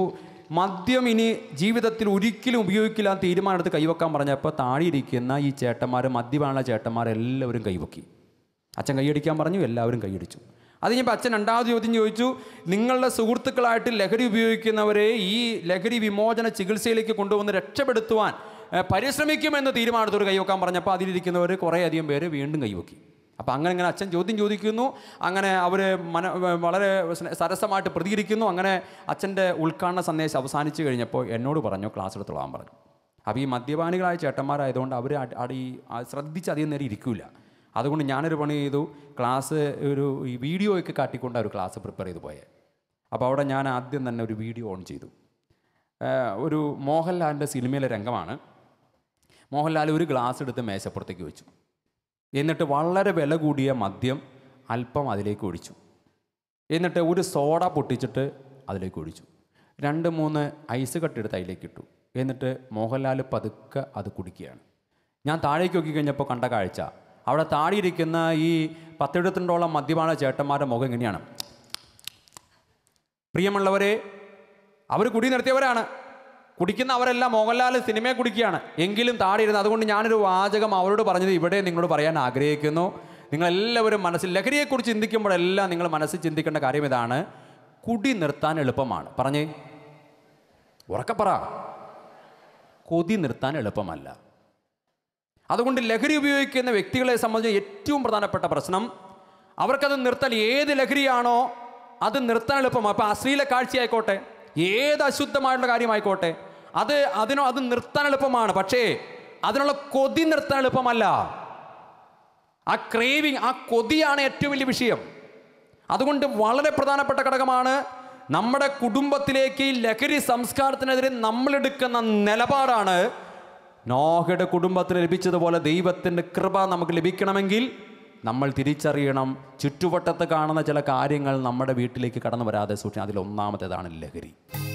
മദ്യം ഇനി ജീവിതത്തിൽ ഒരിക്കലും ഉപയോഗിക്കില്ല തീരുമാനമെടുത്ത് കൈവക്കാൻ പറഞ്ഞപ്പോൾ താഴെയിരിക്കുന്ന ഈ ചേട്ടന്മാർ മദ്യപാനുള്ള ചേട്ടന്മാരെല്ലാവരും കൈവക്കി അച്ഛൻ കൈയടിക്കാൻ പറഞ്ഞു എല്ലാവരും കൈയടിച്ചു അത് കഴിഞ്ഞപ്പോൾ അച്ഛൻ രണ്ടാമത് ചോദ്യം ചോദിച്ചു നിങ്ങളുടെ സുഹൃത്തുക്കളായിട്ട് ലഹരി ഉപയോഗിക്കുന്നവരെ ഈ ലഹരി വിമോചന ചികിത്സയിലേക്ക് കൊണ്ടുവന്ന് രക്ഷപ്പെടുത്തുവാൻ പരിശ്രമിക്കുമെന്ന് തീരുമാനത്തോട് കൈവെക്കാൻ പറഞ്ഞപ്പോൾ അതിലിരിക്കുന്നവർ കുറേയധികം പേര് വീണ്ടും കൈവക്കി അപ്പോൾ അങ്ങനെ ഇങ്ങനെ അച്ഛൻ ചോദ്യം ചോദിക്കുന്നു അങ്ങനെ അവർ മന വളരെ സരസമായിട്ട് പ്രതികരിക്കുന്നു അങ്ങനെ അച്ഛൻ്റെ ഉൾക്കാണ സന്ദേശം അവസാനിച്ചു കഴിഞ്ഞപ്പോൾ എന്നോട് പറഞ്ഞു ക്ലാസ് എടുത്തോളാൻ പറഞ്ഞു അപ്പോൾ ഈ മദ്യപാനികളായ ചേട്ടന്മാരായതുകൊണ്ട് അവർ അടി ശ്രദ്ധിച്ച് അധികം നേരം ഇരിക്കില്ല അതുകൊണ്ട് ഞാനൊരു പണി ചെയ്തു ക്ലാസ് ഒരു ഈ വീഡിയോ ഒക്കെ കാട്ടിക്കൊണ്ട് ഒരു ക്ലാസ് പ്രിപ്പയർ ചെയ്ത് പോയത് അപ്പോൾ അവിടെ ഞാൻ ആദ്യം തന്നെ ഒരു വീഡിയോ ഓൺ ചെയ്തു ഒരു മോഹൻലാലിൻ്റെ സിനിമയിലെ രംഗമാണ് മോഹൻലാൽ ഒരു ഗ്ലാസ് എടുത്ത് മേശപ്പുറത്തേക്ക് വെച്ചു എന്നിട്ട് വളരെ വില കൂടിയ മദ്യം അല്പം അതിലേക്ക് ഒഴിച്ചു എന്നിട്ട് ഒരു സോഡ പൊട്ടിച്ചിട്ട് അതിലേക്ക് ഒഴിച്ചു രണ്ട് മൂന്ന് ഐസ് കട്ടെടുത്ത് അതിലേക്ക് ഇട്ടു എന്നിട്ട് മോഹൻലാൽ പതുക്കെ അത് കുടിക്കുകയാണ് ഞാൻ താഴേക്ക് നോക്കിക്കഴിഞ്ഞപ്പോൾ കണ്ട കാഴ്ച അവിടെ താടിയിരിക്കുന്ന ഈ പത്തെഴുപത്തിരണ്ടോളം മദ്യപാന ചേട്ടന്മാരുടെ മുഖം എങ്ങനെയാണ് പ്രിയമുള്ളവരെ അവർ കുടി നിർത്തിയവരാണ് കുടിക്കുന്ന അവരെല്ലാം മോഹൻലാൽ സിനിമയെ കുടിക്കുകയാണ് എങ്കിലും താടിയിരുന്നത് അതുകൊണ്ട് ഞാനൊരു വാചകം അവരോട് പറഞ്ഞത് ഇവിടെ നിങ്ങളോട് പറയാൻ ആഗ്രഹിക്കുന്നു നിങ്ങളെല്ലാവരും മനസ്സിൽ ലഹരിയെക്കുറിച്ച് ചിന്തിക്കുമ്പോഴെല്ലാം നിങ്ങൾ മനസ്സിൽ ചിന്തിക്കേണ്ട കാര്യം ഇതാണ് കുടി നിർത്താൻ എളുപ്പമാണ് പറഞ്ഞേ ഉറക്കപ്പറ കൊതി നിർത്താൻ എളുപ്പമല്ല അതുകൊണ്ട് ലഹരി ഉപയോഗിക്കുന്ന വ്യക്തികളെ സംബന്ധിച്ച് ഏറ്റവും പ്രധാനപ്പെട്ട പ്രശ്നം അവർക്കത് നിർത്താൻ ഏത് ലഹരിയാണോ അത് നിർത്താൻ എളുപ്പമാണ് അപ്പോൾ അശ്ലീല കാഴ്ചയായിക്കോട്ടെ ഏത് അശുദ്ധമായിട്ടുള്ള കാര്യമായിക്കോട്ടെ അത് അതിനോ അത് നിർത്താൻ എളുപ്പമാണ് പക്ഷേ അതിനുള്ള കൊതി നിർത്താൻ എളുപ്പമല്ല ആ ക്രേവിങ് ആ കൊതിയാണ് ഏറ്റവും വലിയ വിഷയം അതുകൊണ്ട് വളരെ പ്രധാനപ്പെട്ട ഘടകമാണ് നമ്മുടെ കുടുംബത്തിലേക്ക് ലഹരി സംസ്കാരത്തിനെതിരെ നമ്മളെടുക്കുന്ന നിലപാടാണ് നോഹയുടെ കുടുംബത്തിന് ലഭിച്ചതുപോലെ ദൈവത്തിൻ്റെ കൃപ നമുക്ക് ലഭിക്കണമെങ്കിൽ നമ്മൾ തിരിച്ചറിയണം ചുറ്റുവട്ടത്ത് കാണുന്ന ചില കാര്യങ്ങൾ നമ്മുടെ വീട്ടിലേക്ക് കടന്നു വരാതെ സൂക്ഷിക്കണം അതിൽ ഒന്നാമത്തേതാണ് ലഹരി